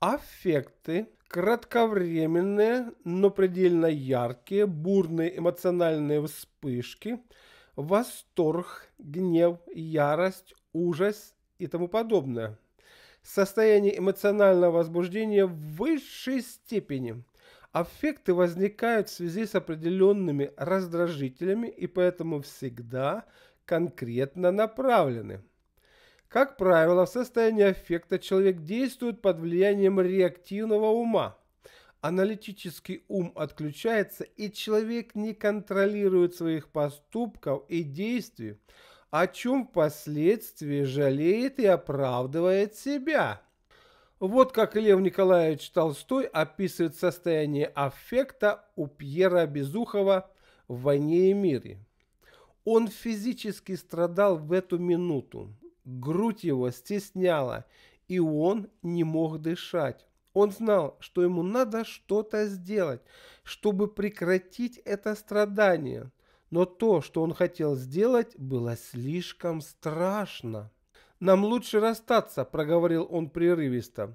Аффекты кратковременные, но предельно яркие, бурные эмоциональные вспышки, восторг, гнев, ярость, ужас и тому подобное. Состояние эмоционального возбуждения в высшей степени. Аффекты возникают в связи с определенными раздражителями и поэтому всегда конкретно направлены. Как правило, в состоянии аффекта человек действует под влиянием реактивного ума. Аналитический ум отключается, и человек не контролирует своих поступков и действий, о чем впоследствии жалеет и оправдывает себя. Вот как Лев Николаевич Толстой описывает состояние аффекта у Пьера Безухова в «Войне и мире». Он физически страдал в эту минуту, Грудь его стесняла, и он не мог дышать. Он знал, что ему надо что-то сделать, чтобы прекратить это страдание. Но то, что он хотел сделать, было слишком страшно. «Нам лучше расстаться», – проговорил он прерывисто.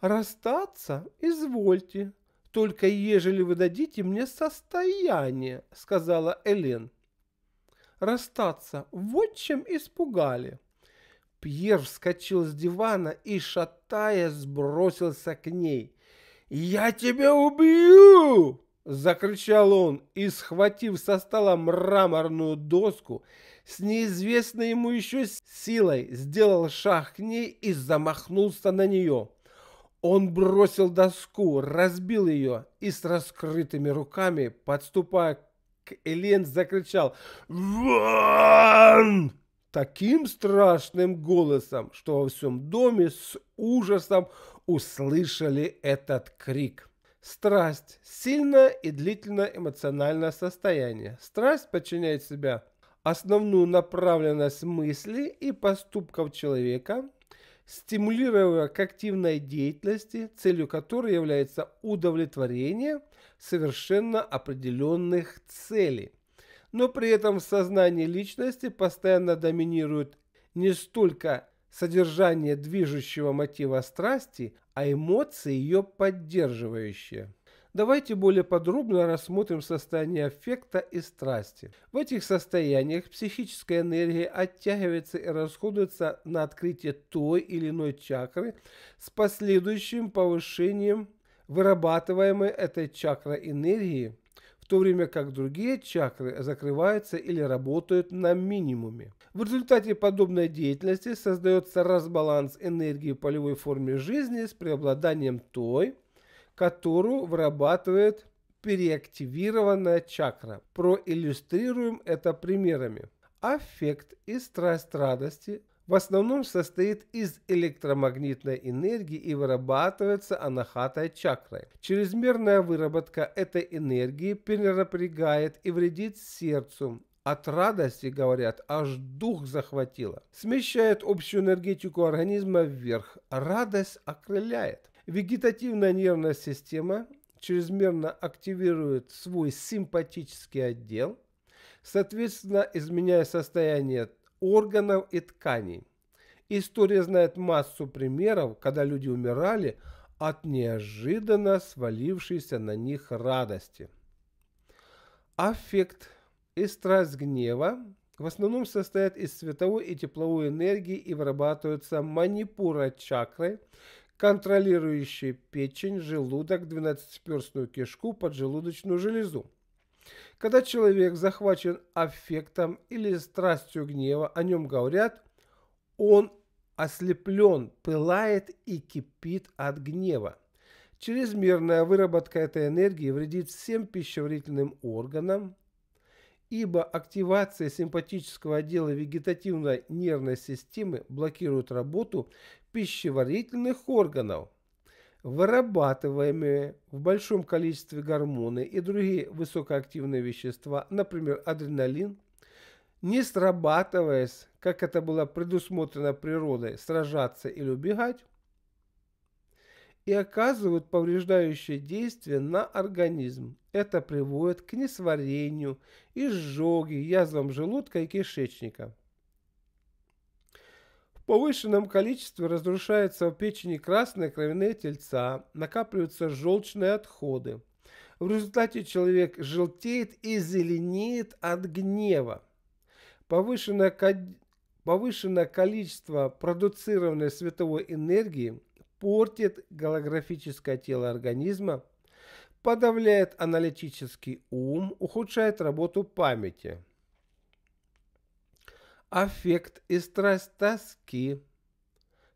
«Расстаться? Извольте. Только ежели вы дадите мне состояние», – сказала Элен. «Расстаться? Вот чем испугали». Пьер вскочил с дивана и, шатаясь, бросился к ней. «Я тебя убью!» — закричал он и, схватив со стола мраморную доску, с неизвестной ему еще силой сделал шаг к ней и замахнулся на нее. Он бросил доску, разбил ее и с раскрытыми руками, подступая к Элен, закричал «Ван!» таким страшным голосом, что во всем доме с ужасом услышали этот крик. Страсть – сильное и длительное эмоциональное состояние. Страсть подчиняет себя основную направленность мысли и поступков человека, стимулируя к активной деятельности, целью которой является удовлетворение совершенно определенных целей но при этом в сознании личности постоянно доминирует не столько содержание движущего мотива страсти, а эмоции ее поддерживающие. Давайте более подробно рассмотрим состояние аффекта и страсти. В этих состояниях психическая энергия оттягивается и расходуется на открытие той или иной чакры с последующим повышением вырабатываемой этой чакрой энергии в то время как другие чакры закрываются или работают на минимуме. В результате подобной деятельности создается разбаланс энергии в полевой форме жизни с преобладанием той, которую вырабатывает переактивированная чакра. Проиллюстрируем это примерами. Аффект и страсть радости в основном состоит из электромагнитной энергии и вырабатывается анахатой чакрой. Чрезмерная выработка этой энергии перенапрягает и вредит сердцу. От радости, говорят, аж дух захватило. Смещает общую энергетику организма вверх. Радость окрыляет. Вегетативная нервная система чрезмерно активирует свой симпатический отдел, соответственно, изменяя состояние органов и тканей. История знает массу примеров, когда люди умирали от неожиданно свалившейся на них радости. Аффект и страсть гнева в основном состоят из световой и тепловой энергии и вырабатываются манипура чакры, контролирующие печень, желудок, двенадцатиперстную кишку, поджелудочную железу. Когда человек захвачен аффектом или страстью гнева, о нем говорят, он ослеплен, пылает и кипит от гнева. Чрезмерная выработка этой энергии вредит всем пищеварительным органам, ибо активация симпатического отдела вегетативной нервной системы блокирует работу пищеварительных органов – вырабатываемые в большом количестве гормоны и другие высокоактивные вещества, например, адреналин, не срабатываясь, как это было предусмотрено природой, сражаться или убегать, и оказывают повреждающее действие на организм. Это приводит к несварению, изжоге, язвам желудка и кишечника повышенном количестве разрушаются в печени красные кровяные тельца, накапливаются желчные отходы. В результате человек желтеет и зеленеет от гнева. Повышенное, повышенное количество продуцированной световой энергии портит голографическое тело организма, подавляет аналитический ум, ухудшает работу памяти – Аффект и страсть тоски,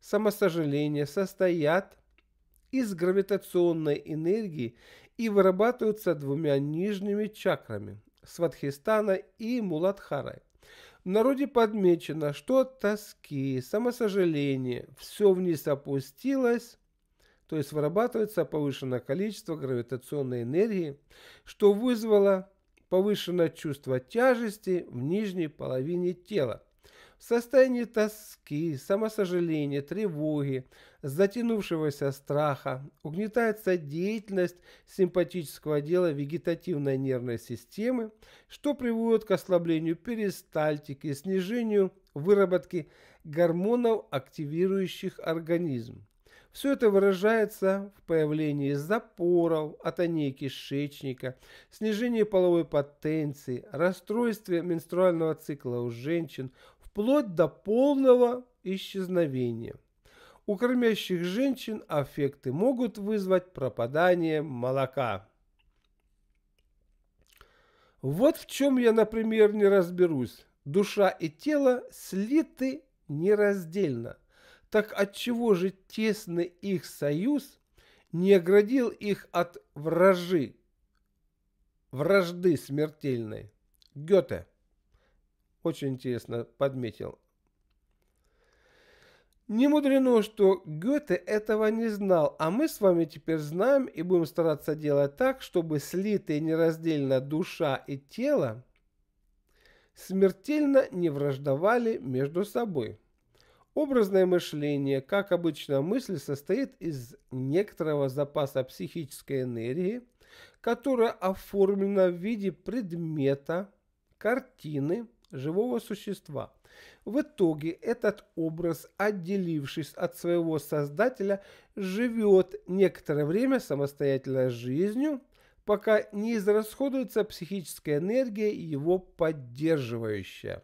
самосожаление состоят из гравитационной энергии и вырабатываются двумя нижними чакрами – Сватхистана и Муладхарой. В народе подмечено, что тоски, самосожаление, все вниз опустилось, то есть вырабатывается повышенное количество гравитационной энергии, что вызвало повышено чувство тяжести в нижней половине тела. В состоянии тоски, самосожаления, тревоги, затянувшегося страха угнетается деятельность симпатического отдела вегетативной нервной системы, что приводит к ослаблению перистальтики, снижению выработки гормонов, активирующих организм. Все это выражается в появлении запоров, атонии кишечника, снижении половой потенции, расстройстве менструального цикла у женщин, вплоть до полного исчезновения. У кормящих женщин аффекты могут вызвать пропадание молока. Вот в чем я, например, не разберусь. Душа и тело слиты нераздельно. Так отчего же тесный их союз не оградил их от вражи, вражды смертельной? Гёте очень интересно подметил. Не мудрено, что Гёте этого не знал, а мы с вами теперь знаем и будем стараться делать так, чтобы слитые нераздельно душа и тело смертельно не враждовали между собой. Образное мышление, как обычно, мысль состоит из некоторого запаса психической энергии, которая оформлена в виде предмета, картины, живого существа. В итоге этот образ, отделившись от своего создателя, живет некоторое время самостоятельной жизнью, пока не израсходуется психическая энергия, его поддерживающая.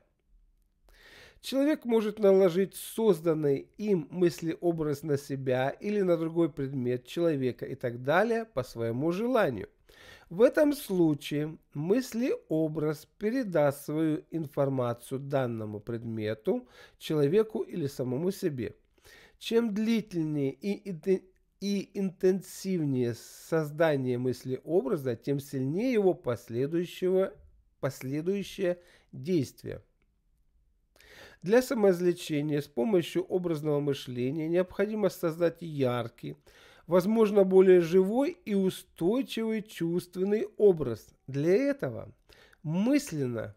Человек может наложить созданный им мыслеобраз на себя или на другой предмет человека и так далее по своему желанию. В этом случае мыслеобраз передаст свою информацию данному предмету, человеку или самому себе. Чем длительнее и, интенсивнее создание мыслеобраза, тем сильнее его последующего, последующее действие – для самоизлечения с помощью образного мышления необходимо создать яркий, возможно, более живой и устойчивый чувственный образ. Для этого мысленно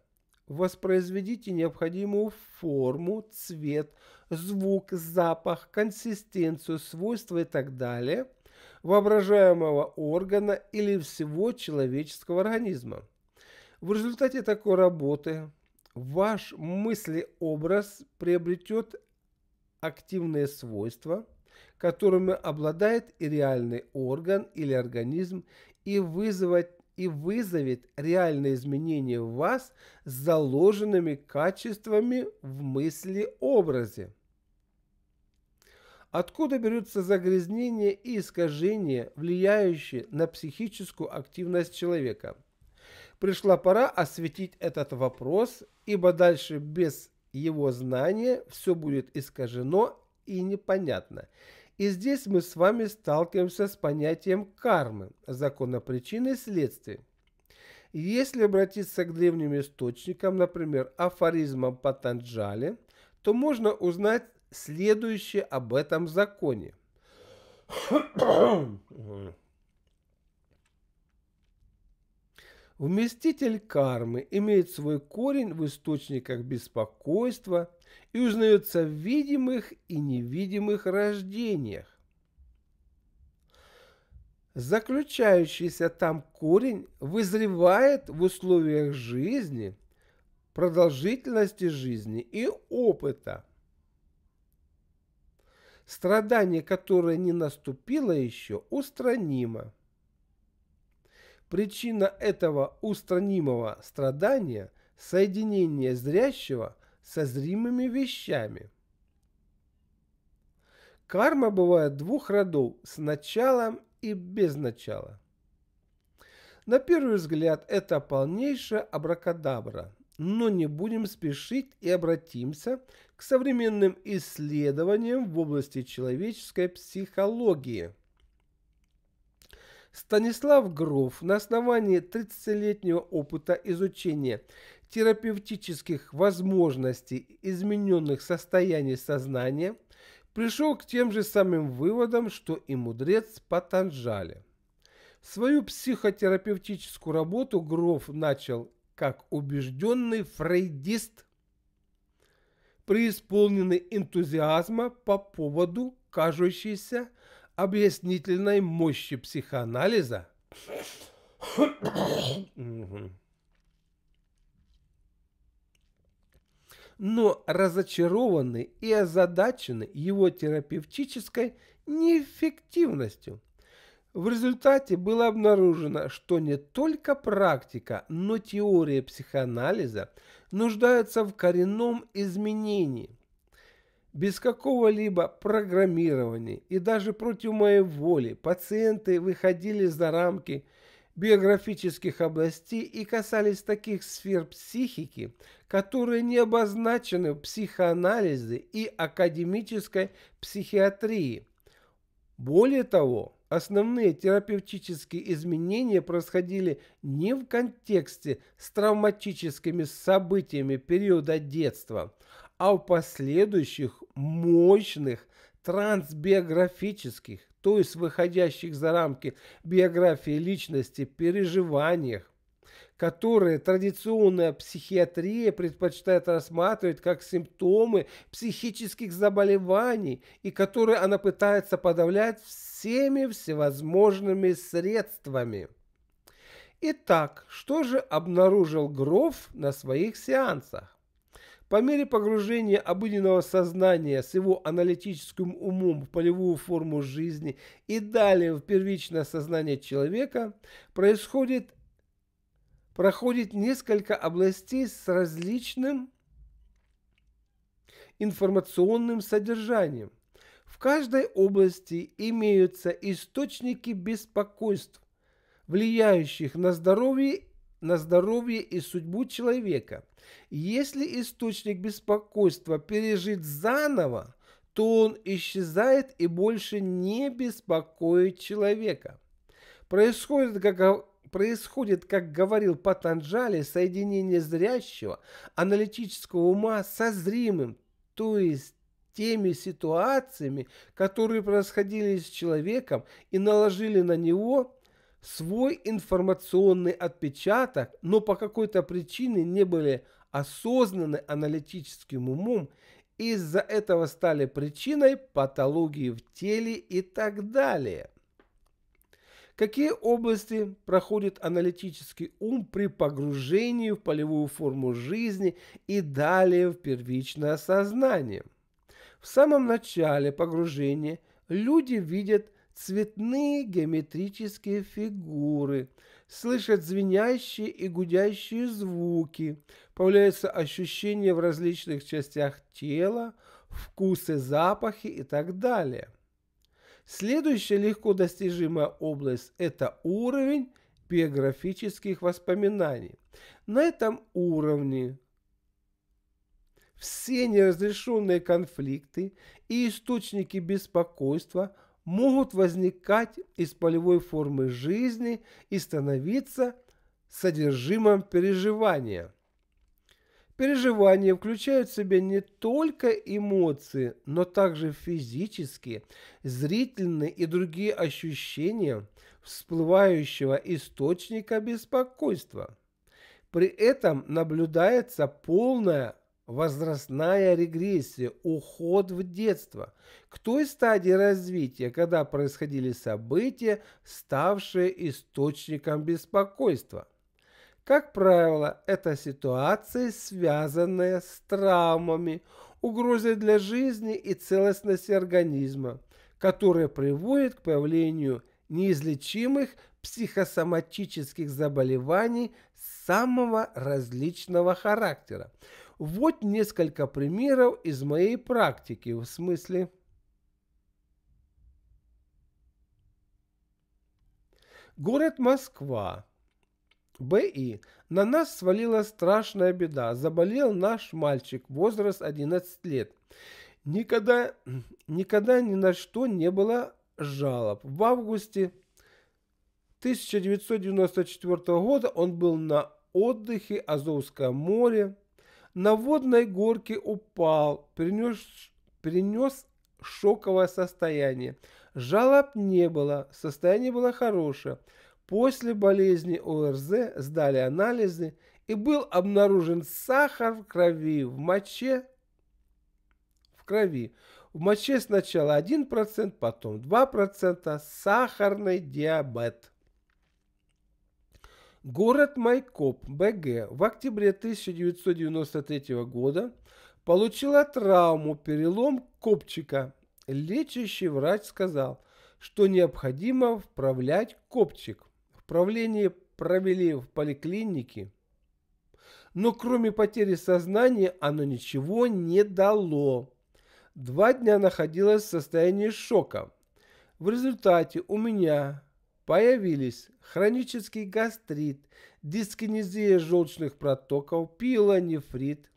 воспроизведите необходимую форму, цвет, звук, запах, консистенцию, свойства и так далее воображаемого органа или всего человеческого организма. В результате такой работы ваш мыслеобраз приобретет активные свойства, которыми обладает и реальный орган или организм, и, вызывать, и вызовет реальные изменения в вас с заложенными качествами в мыслеобразе. Откуда берутся загрязнения и искажения, влияющие на психическую активность человека – Пришла пора осветить этот вопрос, ибо дальше без его знания все будет искажено и непонятно. И здесь мы с вами сталкиваемся с понятием кармы, закона причины и следствия. Если обратиться к древним источникам, например, афоризмам по Патанджали, то можно узнать следующее об этом законе. Вместитель кармы имеет свой корень в источниках беспокойства и узнается в видимых и невидимых рождениях. Заключающийся там корень вызревает в условиях жизни, продолжительности жизни и опыта. Страдание, которое не наступило еще, устранимо. Причина этого устранимого страдания – соединение зрящего со зримыми вещами. Карма бывает двух родов – с началом и без начала. На первый взгляд это полнейшая абракадабра, но не будем спешить и обратимся к современным исследованиям в области человеческой психологии – Станислав Гров на основании 30-летнего опыта изучения терапевтических возможностей измененных состояний сознания пришел к тем же самым выводам, что и мудрец Патанжали. Свою психотерапевтическую работу Гров начал как убежденный фрейдист, преисполненный энтузиазма по поводу кажущейся объяснительной мощи психоанализа. Но разочарованы и озадачены его терапевтической неэффективностью. В результате было обнаружено, что не только практика, но теория психоанализа нуждаются в коренном изменении – без какого-либо программирования и даже против моей воли пациенты выходили за рамки биографических областей и касались таких сфер психики, которые не обозначены в психоанализе и академической психиатрии. Более того, основные терапевтические изменения происходили не в контексте с травматическими событиями периода детства – а в последующих мощных трансбиографических, то есть выходящих за рамки биографии личности переживаниях, которые традиционная психиатрия предпочитает рассматривать как симптомы психических заболеваний и которые она пытается подавлять всеми всевозможными средствами. Итак, что же обнаружил Гроф на своих сеансах? По мере погружения обыденного сознания с его аналитическим умом в полевую форму жизни и далее в первичное сознание человека происходит, проходит несколько областей с различным информационным содержанием. В каждой области имеются источники беспокойств, влияющих на здоровье на здоровье и судьбу человека. Если источник беспокойства пережит заново, то он исчезает и больше не беспокоит человека. Происходит, как, происходит, как говорил Патанджали, соединение зрящего аналитического ума со зримым, то есть теми ситуациями, которые происходили с человеком и наложили на него свой информационный отпечаток, но по какой-то причине не были осознаны аналитическим умом из-за этого стали причиной патологии в теле и так далее. Какие области проходит аналитический ум при погружении в полевую форму жизни и далее в первичное сознание? В самом начале погружения люди видят – цветные геометрические фигуры, слышат звенящие и гудящие звуки, появляются ощущения в различных частях тела, вкусы, запахи и так далее. Следующая легко достижимая область – это уровень биографических воспоминаний. На этом уровне все неразрешенные конфликты и источники беспокойства могут возникать из полевой формы жизни и становиться содержимым переживания. Переживания включают в себя не только эмоции, но также физические, зрительные и другие ощущения всплывающего источника беспокойства. При этом наблюдается полное возрастная регрессия, уход в детство, к той стадии развития, когда происходили события, ставшие источником беспокойства. Как правило, это ситуации, связанные с травмами, угрозой для жизни и целостности организма, которые приводят к появлению неизлечимых психосоматических заболеваний самого различного характера – вот несколько примеров из моей практики в смысле Город Москва. БИ. На нас свалила страшная беда. Заболел наш мальчик, возраст 11 лет. Никогда, никогда ни на что не было жалоб. В августе 1994 года он был на отдыхе Азовское море на водной горке упал, принес, принес шоковое состояние. Жалоб не было, состояние было хорошее. После болезни ОРЗ сдали анализы и был обнаружен сахар в крови, в моче, в крови. В моче сначала 1%, потом 2%, сахарный диабет. Город Майкоп, БГ, в октябре 1993 года получила травму, перелом копчика. Лечащий врач сказал, что необходимо вправлять копчик. Вправление провели в поликлинике, но кроме потери сознания оно ничего не дало. Два дня находилась в состоянии шока. В результате у меня появились хронический гастрит, дискинезия желчных протоков, пилонефрит,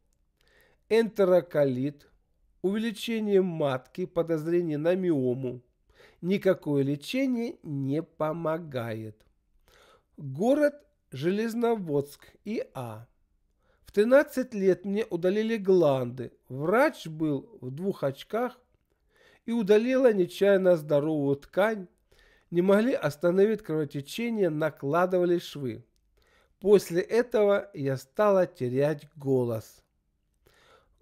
энтероколит, увеличение матки, подозрение на миому. Никакое лечение не помогает. Город Железноводск, И.А. В 13 лет мне удалили гланды. Врач был в двух очках и удалила нечаянно здоровую ткань не могли остановить кровотечение, накладывали швы. После этого я стала терять голос.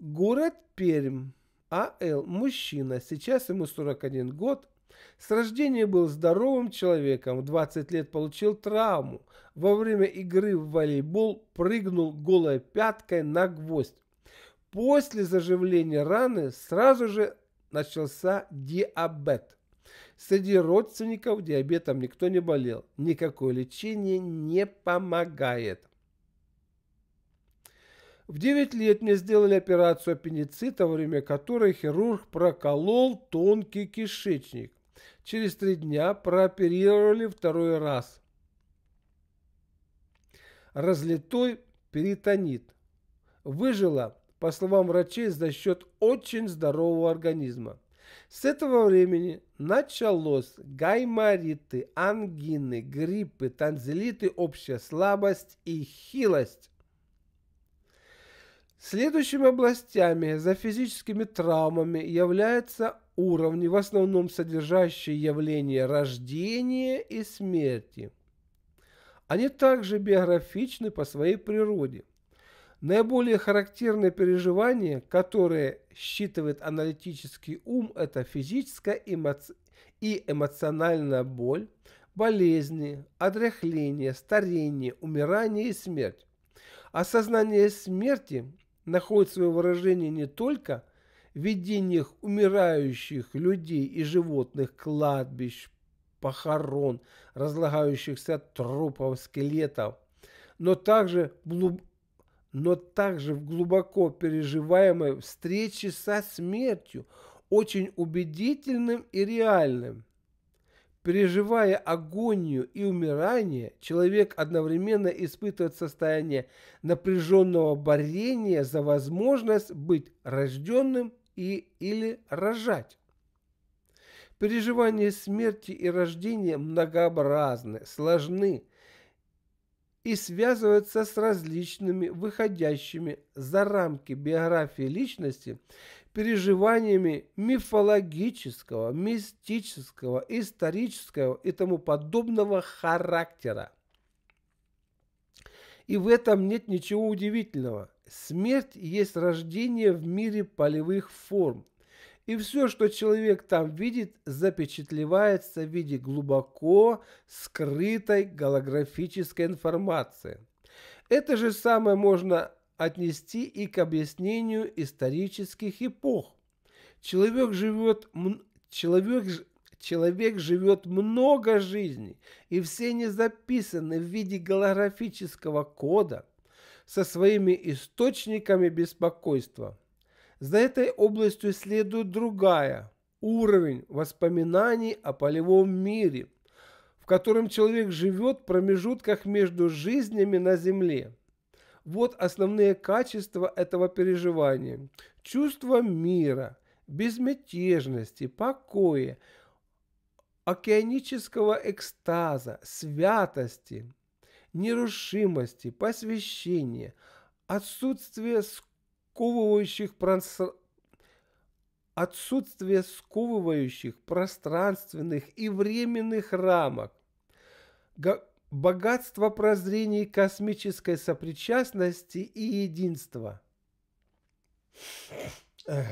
Город Пермь. А.Л. Мужчина. Сейчас ему 41 год. С рождения был здоровым человеком. В 20 лет получил травму. Во время игры в волейбол прыгнул голой пяткой на гвоздь. После заживления раны сразу же начался диабет. Среди родственников диабетом никто не болел. Никакое лечение не помогает. В 9 лет мне сделали операцию аппендицита, во время которой хирург проколол тонкий кишечник. Через три дня прооперировали второй раз. Разлитой перитонит. Выжила, по словам врачей, за счет очень здорового организма. С этого времени началось гаймориты, ангины, гриппы, танзелиты, общая слабость и хилость. Следующими областями за физическими травмами являются уровни, в основном содержащие явления рождения и смерти. Они также биографичны по своей природе – Наиболее характерное переживание, которое считывает аналитический ум, это физическая и эмоциональная боль, болезни, отряхление, старение, умирание и смерть. Осознание смерти находит свое выражение не только в видениях умирающих людей и животных, кладбищ, похорон, разлагающихся трупов, скелетов, но также но также в глубоко переживаемой встрече со смертью, очень убедительным и реальным. Переживая агонию и умирание, человек одновременно испытывает состояние напряженного борения за возможность быть рожденным и или рожать. Переживания смерти и рождения многообразны, сложны, и связывается с различными выходящими за рамки биографии личности переживаниями мифологического, мистического, исторического и тому подобного характера. И в этом нет ничего удивительного. Смерть есть рождение в мире полевых форм, и все, что человек там видит, запечатлевается в виде глубоко скрытой голографической информации. Это же самое можно отнести и к объяснению исторических эпох. Человек живет, человек, человек живет много жизней, и все они записаны в виде голографического кода со своими источниками беспокойства – за этой областью следует другая – уровень воспоминаний о полевом мире, в котором человек живет в промежутках между жизнями на Земле. Вот основные качества этого переживания. Чувство мира, безмятежности, покоя, океанического экстаза, святости, нерушимости, посвящения, отсутствие скорби, сковывающих пространство отсутствие сковывающих пространственных и временных рамок, богатство прозрений космической сопричастности и единства. Эх.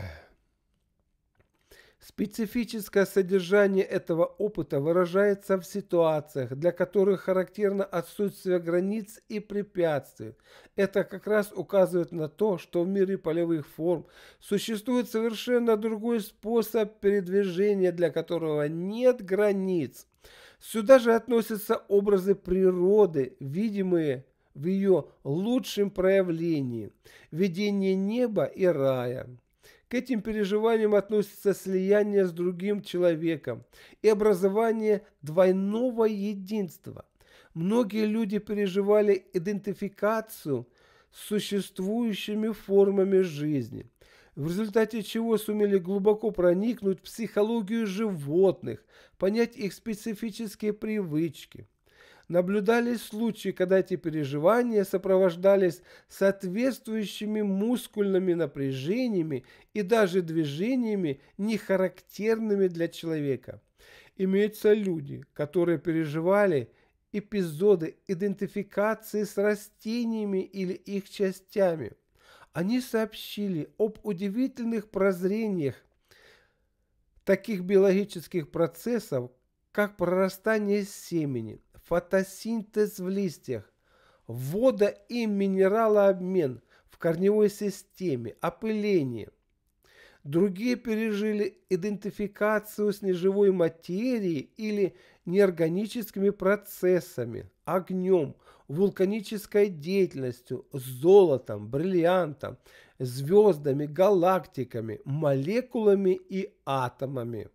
Специфическое содержание этого опыта выражается в ситуациях, для которых характерно отсутствие границ и препятствий. Это как раз указывает на то, что в мире полевых форм существует совершенно другой способ передвижения, для которого нет границ. Сюда же относятся образы природы, видимые в ее лучшем проявлении – видение неба и рая. К этим переживаниям относится слияние с другим человеком и образование двойного единства. Многие люди переживали идентификацию с существующими формами жизни, в результате чего сумели глубоко проникнуть в психологию животных, понять их специфические привычки – наблюдались случаи, когда эти переживания сопровождались соответствующими мускульными напряжениями и даже движениями, не характерными для человека. Имеются люди, которые переживали эпизоды идентификации с растениями или их частями. Они сообщили об удивительных прозрениях таких биологических процессов, как прорастание семени – фотосинтез в листьях, вода и минералообмен в корневой системе, опыление. Другие пережили идентификацию с неживой материей или неорганическими процессами, огнем, вулканической деятельностью, золотом, бриллиантом, звездами, галактиками, молекулами и атомами.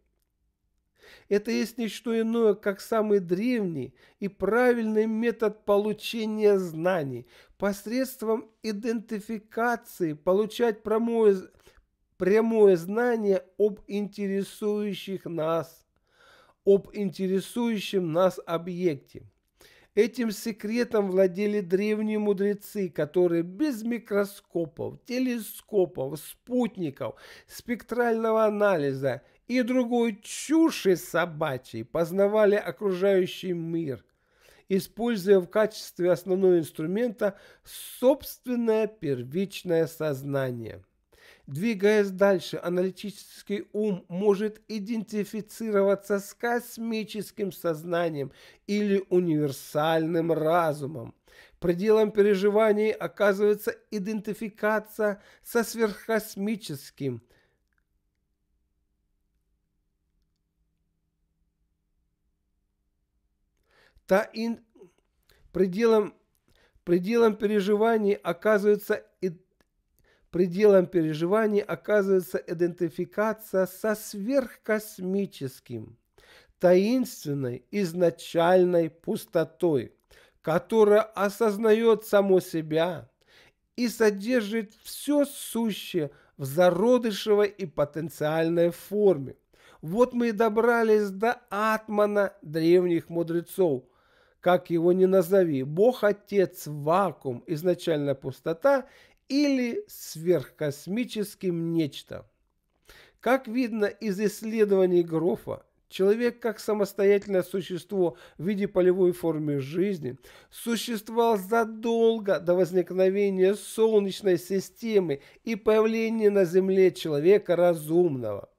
Это есть не что иное, как самый древний и правильный метод получения знаний посредством идентификации получать прямое, прямое знание об интересующих нас, об интересующем нас объекте. Этим секретом владели древние мудрецы, которые без микроскопов, телескопов, спутников, спектрального анализа – и другой чуши собачьей познавали окружающий мир, используя в качестве основного инструмента собственное первичное сознание. Двигаясь дальше, аналитический ум может идентифицироваться с космическим сознанием или универсальным разумом. Пределом переживаний оказывается идентификация со сверхкосмическим – таин, пределом, пределом переживаний оказывается пределом переживаний оказывается идентификация со сверхкосмическим, таинственной, изначальной пустотой, которая осознает само себя и содержит все сущее в зародышевой и потенциальной форме. Вот мы и добрались до атмана древних мудрецов – как его ни назови, Бог-Отец, вакуум, изначальная пустота или сверхкосмическим нечто. Как видно из исследований Грофа, человек как самостоятельное существо в виде полевой формы жизни существовал задолго до возникновения Солнечной системы и появления на Земле человека разумного.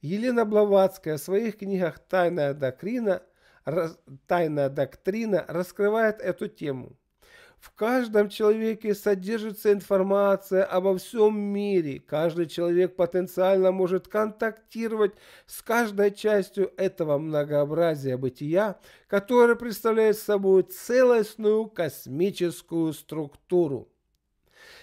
Елена Блаватская в своих книгах «Тайная доктрина» тайная доктрина раскрывает эту тему. В каждом человеке содержится информация обо всем мире. Каждый человек потенциально может контактировать с каждой частью этого многообразия бытия, которое представляет собой целостную космическую структуру.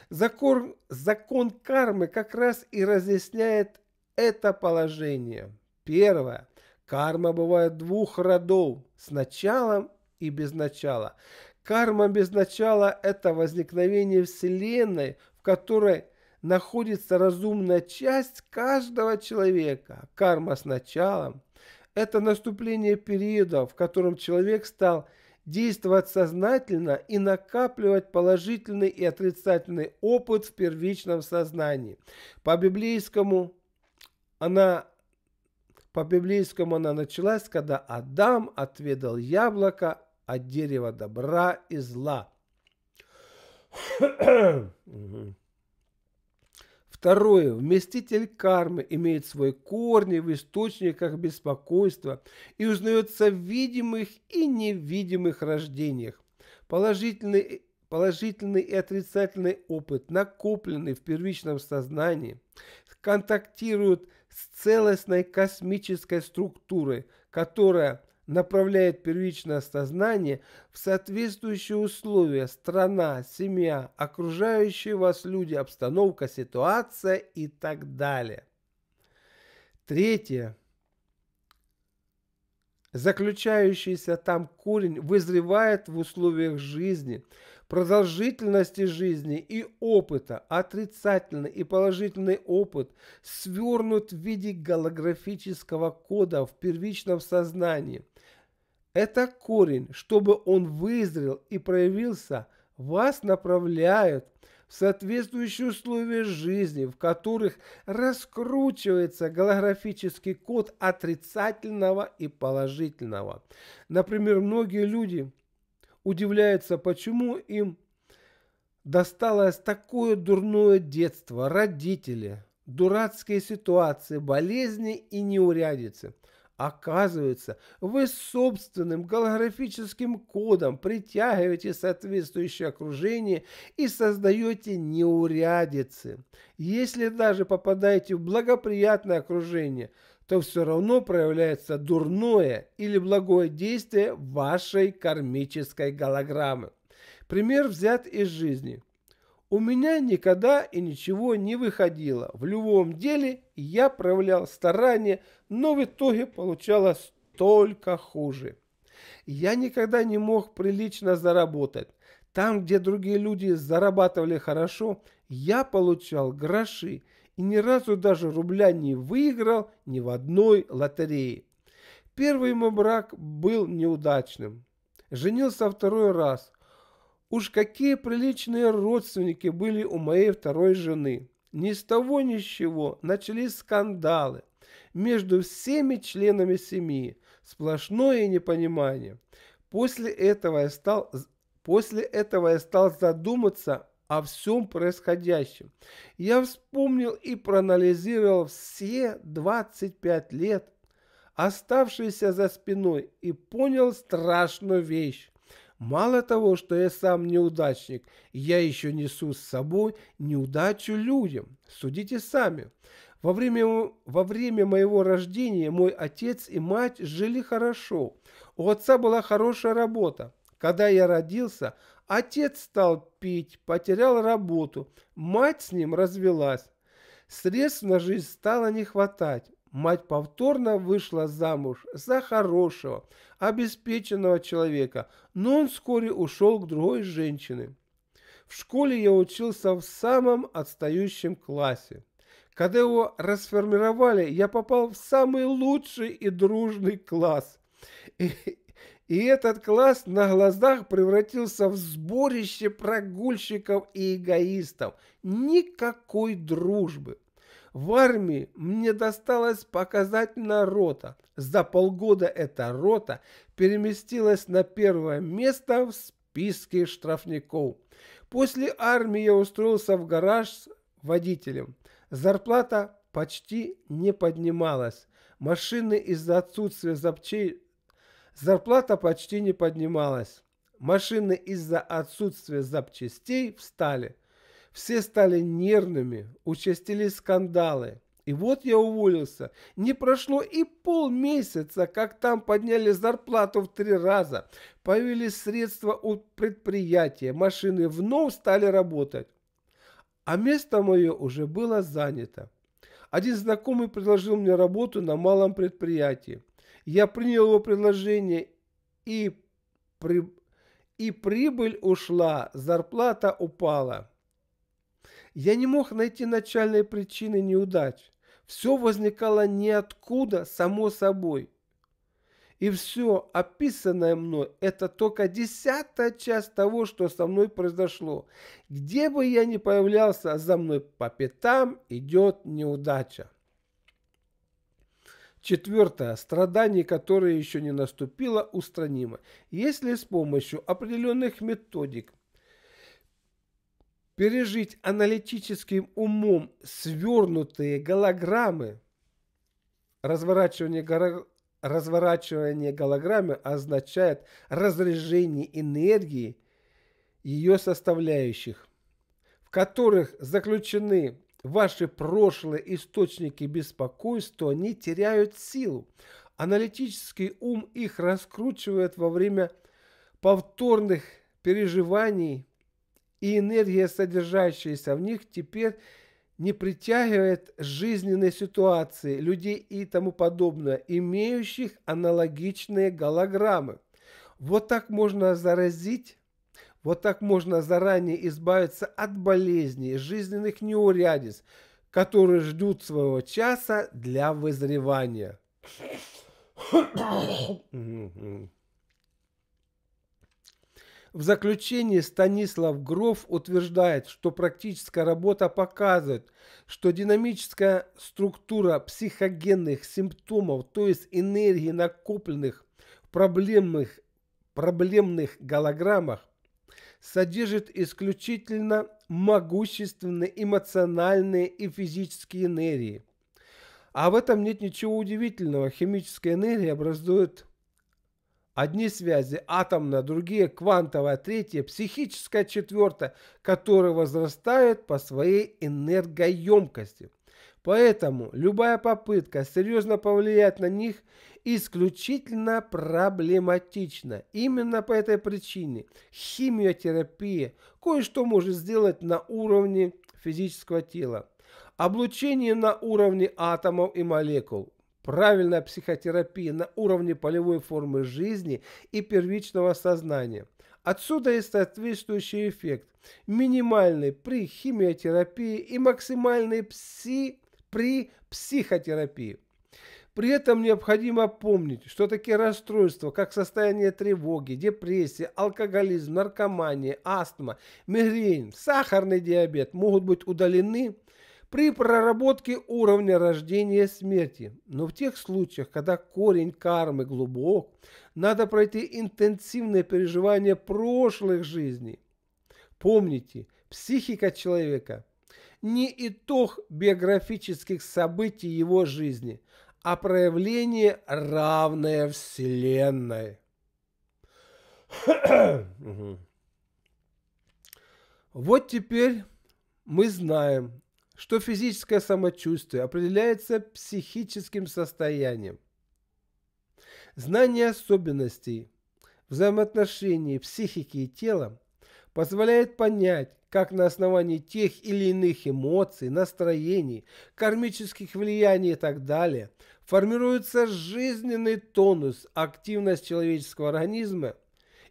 Закон, закон кармы как раз и разъясняет это положение. Первое. Карма бывает двух родов, с началом и без начала. Карма без начала – это возникновение Вселенной, в которой находится разумная часть каждого человека. Карма с началом – это наступление периода, в котором человек стал действовать сознательно и накапливать положительный и отрицательный опыт в первичном сознании. По библейскому она по-библейскому она началась, когда Адам отведал яблоко от дерева добра и зла. Второе. Вместитель кармы имеет свои корни в источниках беспокойства и узнается в видимых и невидимых рождениях. Положительный, положительный и отрицательный опыт, накопленный в первичном сознании, контактируют с с целостной космической структуры, которая направляет первичное сознание в соответствующие условия страна, семья, окружающие вас люди, обстановка, ситуация и так далее. Третье. Заключающийся там корень вызревает в условиях жизни, продолжительности жизни и опыта, отрицательный и положительный опыт свернут в виде голографического кода в первичном сознании. Это корень, чтобы он вызрел и проявился, вас направляют в соответствующие условия жизни, в которых раскручивается голографический код отрицательного и положительного. Например, многие люди – удивляются, почему им досталось такое дурное детство, родители, дурацкие ситуации, болезни и неурядицы. Оказывается, вы собственным голографическим кодом притягиваете соответствующее окружение и создаете неурядицы. Если даже попадаете в благоприятное окружение – то все равно проявляется дурное или благое действие вашей кармической голограммы. Пример взят из жизни. У меня никогда и ничего не выходило. В любом деле я проявлял старания, но в итоге получалось только хуже. Я никогда не мог прилично заработать. Там, где другие люди зарабатывали хорошо, я получал гроши – и ни разу даже рубля не выиграл ни в одной лотерее. Первый мой брак был неудачным. Женился второй раз. Уж какие приличные родственники были у моей второй жены. Ни с того ни с чего начались скандалы между всеми членами семьи. Сплошное непонимание. После этого я стал, после этого я стал задуматься о всем происходящем. Я вспомнил и проанализировал все 25 лет, оставшиеся за спиной, и понял страшную вещь. Мало того, что я сам неудачник, я еще несу с собой неудачу людям. Судите сами. Во время, во время моего рождения мой отец и мать жили хорошо. У отца была хорошая работа. Когда я родился – Отец стал пить, потерял работу, мать с ним развелась. Средств на жизнь стало не хватать. Мать повторно вышла замуж за хорошего, обеспеченного человека, но он вскоре ушел к другой женщине. В школе я учился в самом отстающем классе. Когда его расформировали, я попал в самый лучший и дружный класс. И этот класс на глазах превратился в сборище прогульщиков и эгоистов. Никакой дружбы. В армии мне досталось показать на рота. За полгода эта рота переместилась на первое место в списке штрафников. После армии я устроился в гараж с водителем. Зарплата почти не поднималась. Машины из-за отсутствия запчей Зарплата почти не поднималась. Машины из-за отсутствия запчастей встали. Все стали нервными, участились скандалы. И вот я уволился. Не прошло и полмесяца, как там подняли зарплату в три раза. Появились средства у предприятия, машины вновь стали работать. А место мое уже было занято. Один знакомый предложил мне работу на малом предприятии. Я принял его предложение и, при... и прибыль ушла, зарплата упала. Я не мог найти начальной причины неудач. Все возникало ниоткуда, само собой. И все описанное мной – это только десятая часть того, что со мной произошло. Где бы я ни появлялся, за мной по пятам идет неудача. Четвертое. Страдание, которое еще не наступило, устранимо, если с помощью определенных методик пережить аналитическим умом свернутые голограммы, разворачивание, разворачивание голограммы означает разрежение энергии ее составляющих, в которых заключены Ваши прошлые источники беспокойства, они теряют силу. Аналитический ум их раскручивает во время повторных переживаний, и энергия, содержащаяся в них, теперь не притягивает жизненной ситуации, людей и тому подобное, имеющих аналогичные голограммы. Вот так можно заразить вот так можно заранее избавиться от болезней, жизненных неурядиц, которые ждут своего часа для вызревания. В заключении Станислав Гров утверждает, что практическая работа показывает, что динамическая структура психогенных симптомов, то есть энергии, накопленных в проблемных, проблемных голограммах, содержит исключительно могущественные эмоциональные и физические энергии. А в этом нет ничего удивительного. Химическая энергия образует одни связи атомная, другие квантовая, третье психическое четвертая, которые возрастают по своей энергоемкости. Поэтому любая попытка серьезно повлиять на них – исключительно проблематично. Именно по этой причине химиотерапия кое-что может сделать на уровне физического тела. Облучение на уровне атомов и молекул. Правильная психотерапия на уровне полевой формы жизни и первичного сознания. Отсюда и соответствующий эффект. Минимальный при химиотерапии и максимальный пси при психотерапии. При этом необходимо помнить, что такие расстройства, как состояние тревоги, депрессия, алкоголизм, наркомания, астма, мигрень, сахарный диабет могут быть удалены при проработке уровня рождения и смерти. Но в тех случаях, когда корень кармы глубок, надо пройти интенсивное переживание прошлых жизней. Помните, психика человека – не итог биографических событий его жизни – а проявление равное Вселенной. Вот теперь мы знаем, что физическое самочувствие определяется психическим состоянием. Знание особенностей взаимоотношений психики и тела позволяет понять, как на основании тех или иных эмоций, настроений, кармических влияний и так далее – формируется жизненный тонус, активность человеческого организма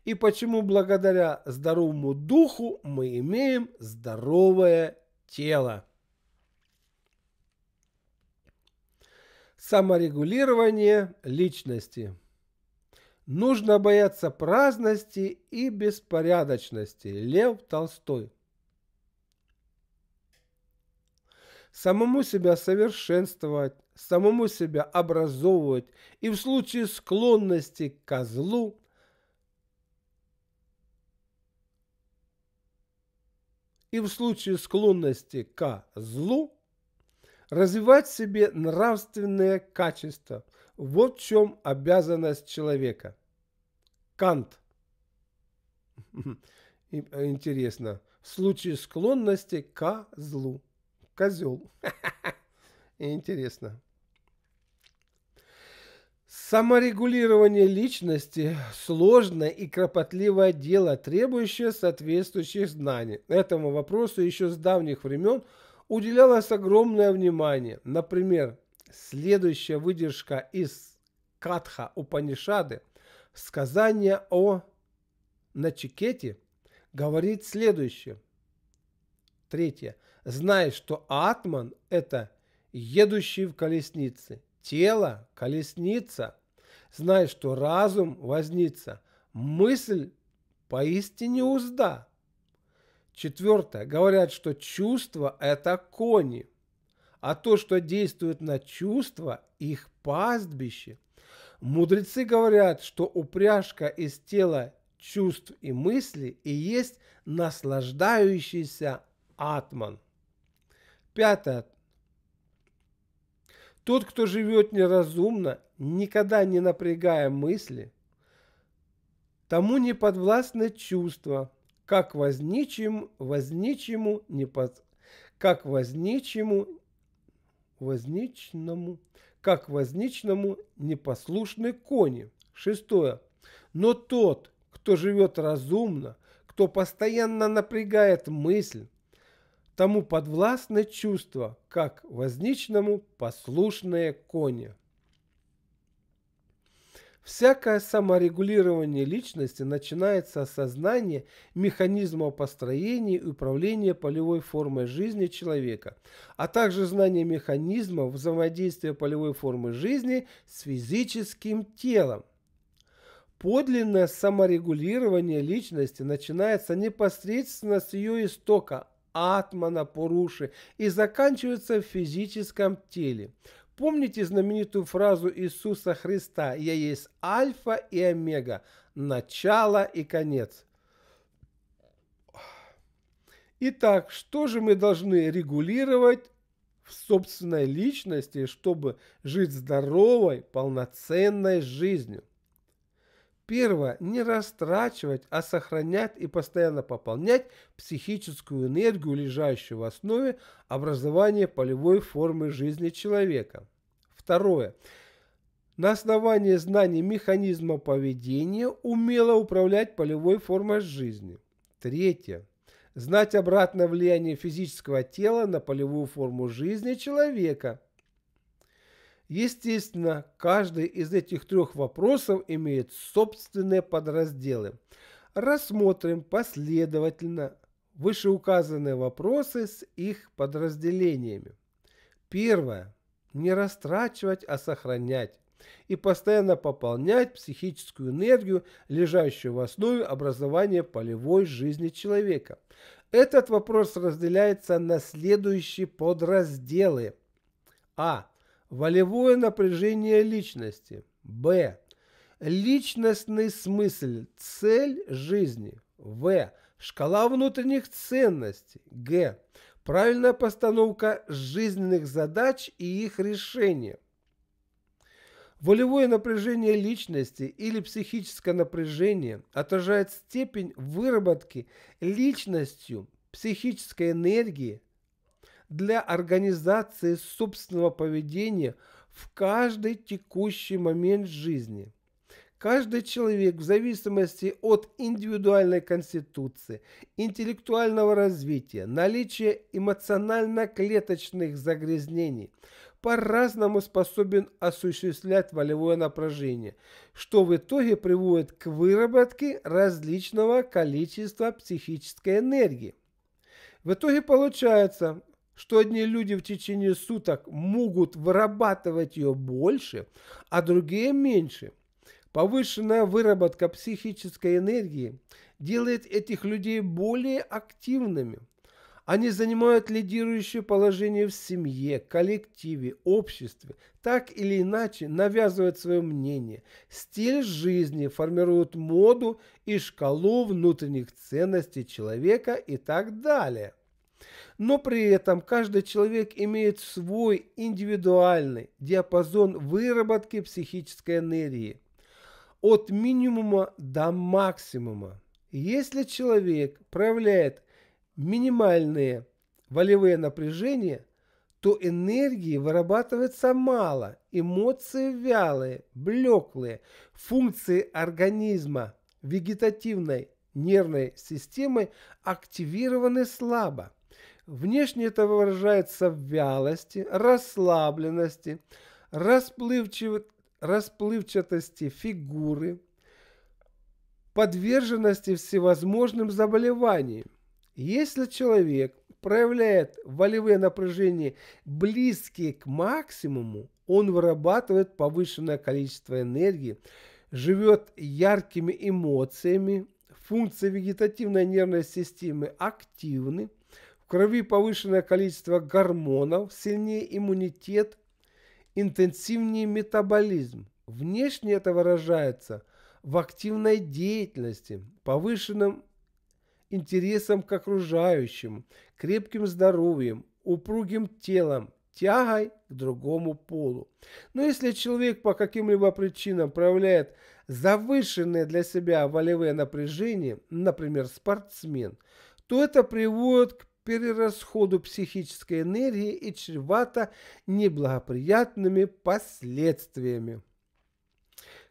и почему благодаря здоровому духу мы имеем здоровое тело. Саморегулирование личности. Нужно бояться праздности и беспорядочности. Лев Толстой. самому себя совершенствовать, самому себя образовывать и в случае склонности к козлу и в случае склонности к злу развивать в себе нравственные качества. Вот в чем обязанность человека. Кант. Интересно. В случае склонности к злу козел. Интересно. Саморегулирование личности – сложное и кропотливое дело, требующее соответствующих знаний. Этому вопросу еще с давних времен уделялось огромное внимание. Например, следующая выдержка из Катха Упанишады «Сказание о Начикете» говорит следующее. Третье – знает, что атман – это едущий в колеснице, тело – колесница, знает, что разум – возница, мысль – поистине узда. Четвертое. Говорят, что чувства – это кони, а то, что действует на чувства – их пастбище. Мудрецы говорят, что упряжка из тела чувств и мыслей и есть наслаждающийся атман. Пятое. Тот, кто живет неразумно, никогда не напрягая мысли, тому не подвластны чувства, как возничьему, возничьему не под, как возничьему, возничному, как возничному непослушны кони. Шестое. Но тот, кто живет разумно, кто постоянно напрягает мысль, тому подвластны чувства, как возничному послушные кони. Всякое саморегулирование личности начинается осознание механизма построения и управления полевой формой жизни человека, а также знание механизма взаимодействия полевой формы жизни с физическим телом. Подлинное саморегулирование личности начинается непосредственно с ее истока, атмана Пуруши и заканчивается в физическом теле. Помните знаменитую фразу Иисуса Христа «Я есть Альфа и Омега, начало и конец». Итак, что же мы должны регулировать в собственной личности, чтобы жить здоровой, полноценной жизнью? Первое. Не растрачивать, а сохранять и постоянно пополнять психическую энергию, лежащую в основе образования полевой формы жизни человека. Второе. На основании знаний механизма поведения умело управлять полевой формой жизни. Третье. Знать обратное влияние физического тела на полевую форму жизни человека – Естественно, каждый из этих трех вопросов имеет собственные подразделы. Рассмотрим последовательно вышеуказанные вопросы с их подразделениями. Первое. Не растрачивать, а сохранять и постоянно пополнять психическую энергию, лежащую в основе образования полевой жизни человека. Этот вопрос разделяется на следующие подразделы. А. Волевое напряжение личности. Б. Личностный смысл, цель жизни. В. Шкала внутренних ценностей. Г. Правильная постановка жизненных задач и их решения. Волевое напряжение личности или психическое напряжение отражает степень выработки личностью психической энергии, для организации собственного поведения в каждый текущий момент жизни. Каждый человек в зависимости от индивидуальной конституции, интеллектуального развития, наличия эмоционально-клеточных загрязнений по-разному способен осуществлять волевое напряжение, что в итоге приводит к выработке различного количества психической энергии. В итоге получается, что одни люди в течение суток могут вырабатывать ее больше, а другие меньше. Повышенная выработка психической энергии делает этих людей более активными. Они занимают лидирующее положение в семье, коллективе, обществе, так или иначе навязывают свое мнение, стиль жизни, формируют моду и шкалу внутренних ценностей человека и так далее – но при этом каждый человек имеет свой индивидуальный диапазон выработки психической энергии от минимума до максимума. Если человек проявляет минимальные волевые напряжения, то энергии вырабатывается мало, эмоции вялые, блеклые, функции организма вегетативной нервной системы активированы слабо. Внешне это выражается в вялости, расслабленности, расплывчив... расплывчатости фигуры, подверженности всевозможным заболеваниям. Если человек проявляет волевые напряжения близкие к максимуму, он вырабатывает повышенное количество энергии, живет яркими эмоциями, функции вегетативной нервной системы активны – крови повышенное количество гормонов, сильнее иммунитет, интенсивнее метаболизм. Внешне это выражается в активной деятельности, повышенным интересом к окружающим, крепким здоровьем, упругим телом, тягой к другому полу. Но если человек по каким-либо причинам проявляет завышенное для себя волевое напряжение, например, спортсмен, то это приводит к перерасходу психической энергии и чревато неблагоприятными последствиями.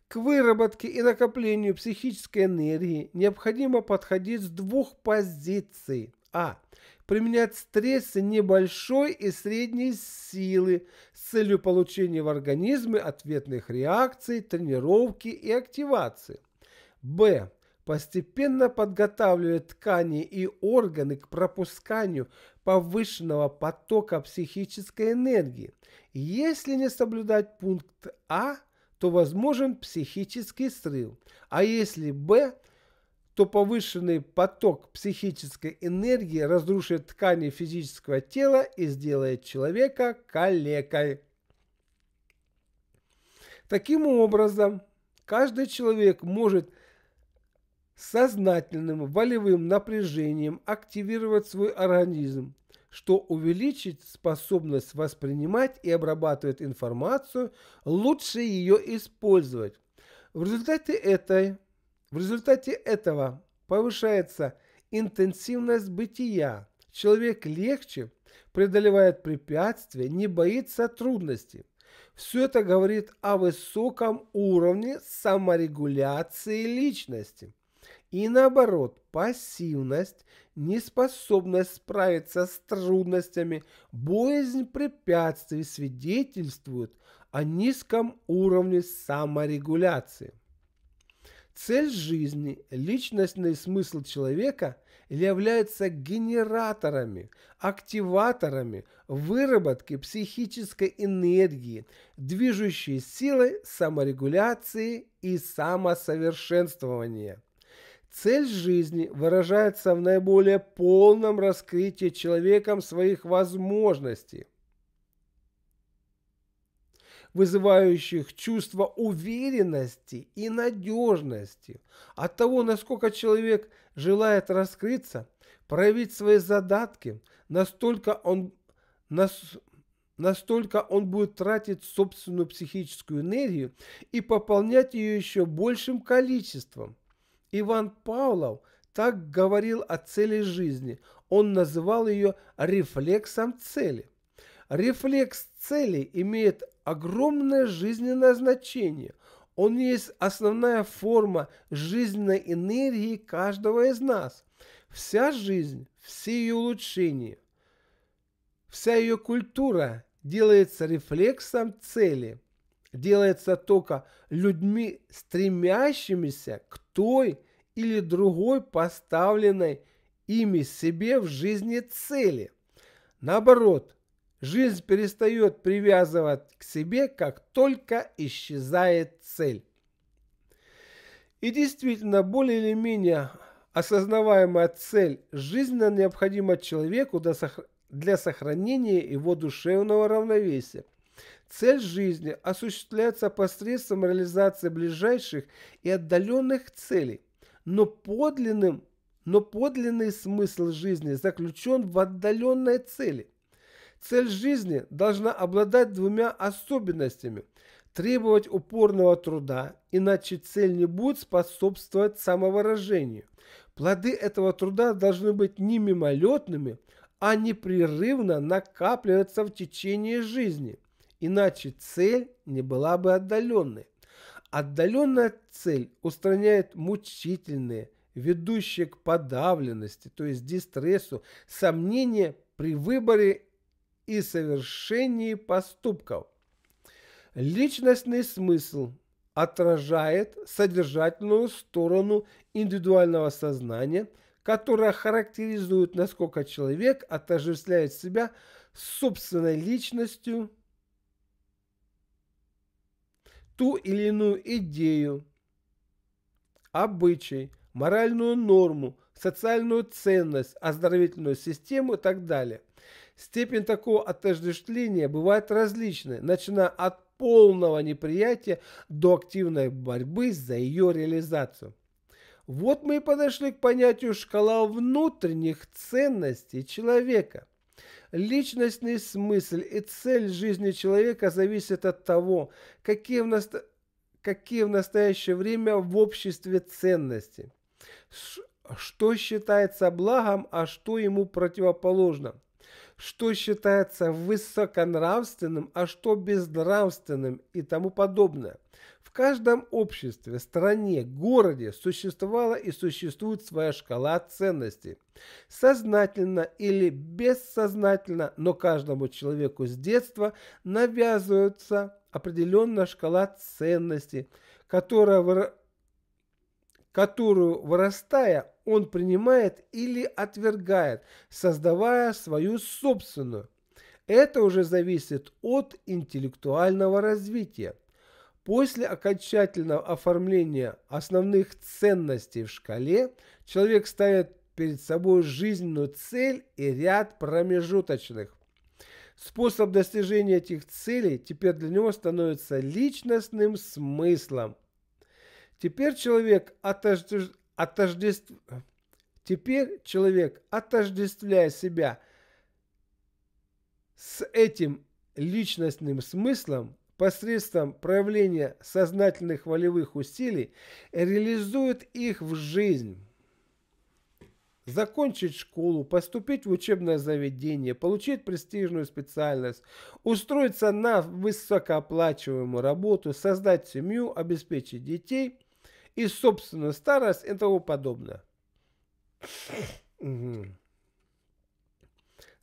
К выработке и накоплению психической энергии необходимо подходить с двух позиций. А. Применять стрессы небольшой и средней силы с целью получения в организме ответных реакций, тренировки и активации. Б постепенно подготавливая ткани и органы к пропусканию повышенного потока психической энергии. Если не соблюдать пункт А, то возможен психический срыв, а если Б, то повышенный поток психической энергии разрушит ткани физического тела и сделает человека калекой. Таким образом, каждый человек может сознательным волевым напряжением активировать свой организм, что увеличит способность воспринимать и обрабатывать информацию, лучше ее использовать. В результате, этой, в результате этого повышается интенсивность бытия. Человек легче преодолевает препятствия, не боится трудностей. Все это говорит о высоком уровне саморегуляции личности. И наоборот, пассивность, неспособность справиться с трудностями, боязнь препятствий свидетельствуют о низком уровне саморегуляции. Цель жизни, личностный смысл человека являются генераторами, активаторами выработки психической энергии, движущей силой саморегуляции и самосовершенствования – Цель жизни выражается в наиболее полном раскрытии человеком своих возможностей, вызывающих чувство уверенности и надежности. От того, насколько человек желает раскрыться, проявить свои задатки, настолько он, настолько он будет тратить собственную психическую энергию и пополнять ее еще большим количеством. Иван Павлов так говорил о цели жизни. Он называл ее рефлексом цели. Рефлекс цели имеет огромное жизненное значение. Он есть основная форма жизненной энергии каждого из нас. Вся жизнь, все ее улучшения, вся ее культура делается рефлексом цели. Делается только людьми, стремящимися к той или другой поставленной ими себе в жизни цели. Наоборот, жизнь перестает привязывать к себе, как только исчезает цель. И действительно, более или менее осознаваемая цель жизненно необходима человеку для сохранения его душевного равновесия – Цель жизни осуществляется посредством реализации ближайших и отдаленных целей, но подлинным но подлинный смысл жизни заключен в отдаленной цели. Цель жизни должна обладать двумя особенностями – требовать упорного труда, иначе цель не будет способствовать самовыражению. Плоды этого труда должны быть не мимолетными, а непрерывно накапливаться в течение жизни – Иначе цель не была бы отдаленной. Отдаленная цель устраняет мучительные, ведущие к подавленности, то есть дистрессу, сомнения при выборе и совершении поступков. Личностный смысл отражает содержательную сторону индивидуального сознания, которая характеризует, насколько человек отождествляет себя с собственной личностью ту или иную идею, обычай, моральную норму, социальную ценность, оздоровительную систему и так далее. Степень такого отождествления бывает различной, начиная от полного неприятия до активной борьбы за ее реализацию. Вот мы и подошли к понятию шкала внутренних ценностей человека. Личностный смысл и цель жизни человека зависят от того, какие в, насто... какие в настоящее время в обществе ценности, что считается благом, а что ему противоположно, что считается высоконравственным, а что безнравственным и тому подобное – каждом обществе, стране, городе существовала и существует своя шкала ценностей. Сознательно или бессознательно, но каждому человеку с детства навязывается определенная шкала ценностей, которая которую, вырастая, он принимает или отвергает, создавая свою собственную. Это уже зависит от интеллектуального развития. После окончательного оформления основных ценностей в шкале человек ставит перед собой жизненную цель и ряд промежуточных. Способ достижения этих целей теперь для него становится личностным смыслом. Теперь человек, отождеств... Отождеств... теперь человек отождествляя себя с этим личностным смыслом, посредством проявления сознательных волевых усилий реализует их в жизнь. Закончить школу, поступить в учебное заведение, получить престижную специальность, устроиться на высокооплачиваемую работу, создать семью, обеспечить детей и собственную старость и тому подобное.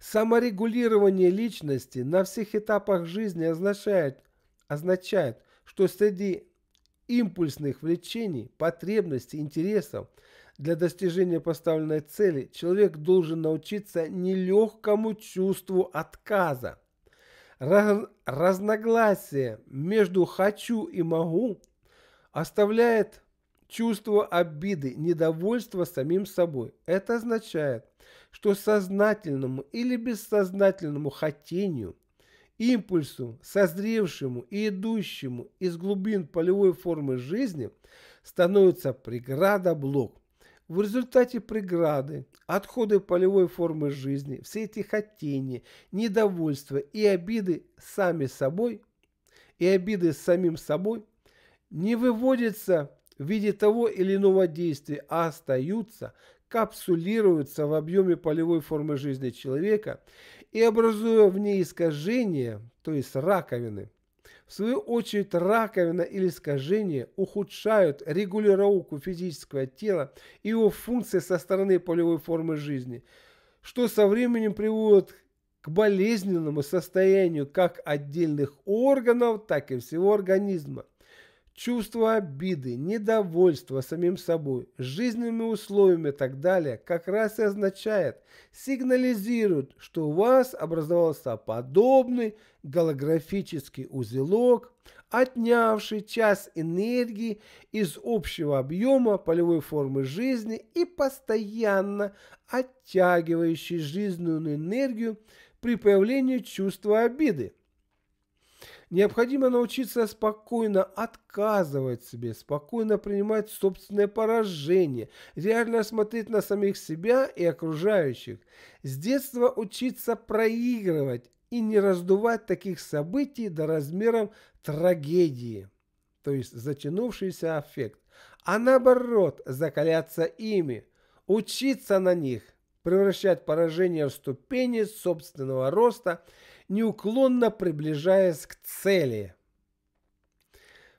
Саморегулирование личности на всех этапах жизни означает, означает, что среди импульсных влечений, потребностей, интересов для достижения поставленной цели человек должен научиться нелегкому чувству отказа. Разногласие между «хочу» и «могу» оставляет чувство обиды, недовольства самим собой. Это означает, что сознательному или бессознательному хотению – Импульсу, созревшему и идущему из глубин полевой формы жизни, становится преграда-блок. В результате преграды, отходы полевой формы жизни, все эти хотения, недовольства и обиды сами собой, и обиды с самим собой не выводятся в виде того или иного действия, а остаются, капсулируются в объеме полевой формы жизни человека и образуя в ней искажения, то есть раковины. В свою очередь раковина или искажение ухудшают регулировку физического тела и его функции со стороны полевой формы жизни, что со временем приводит к болезненному состоянию как отдельных органов, так и всего организма. Чувство обиды, недовольство самим собой, жизненными условиями и так далее как раз и означает, сигнализирует, что у вас образовался подобный голографический узелок, отнявший часть энергии из общего объема полевой формы жизни и постоянно оттягивающий жизненную энергию при появлении чувства обиды. Необходимо научиться спокойно отказывать себе, спокойно принимать собственное поражение, реально смотреть на самих себя и окружающих. С детства учиться проигрывать и не раздувать таких событий до размером трагедии, то есть затянувшийся аффект, а наоборот закаляться ими, учиться на них, превращать поражение в ступени собственного роста – неуклонно приближаясь к цели.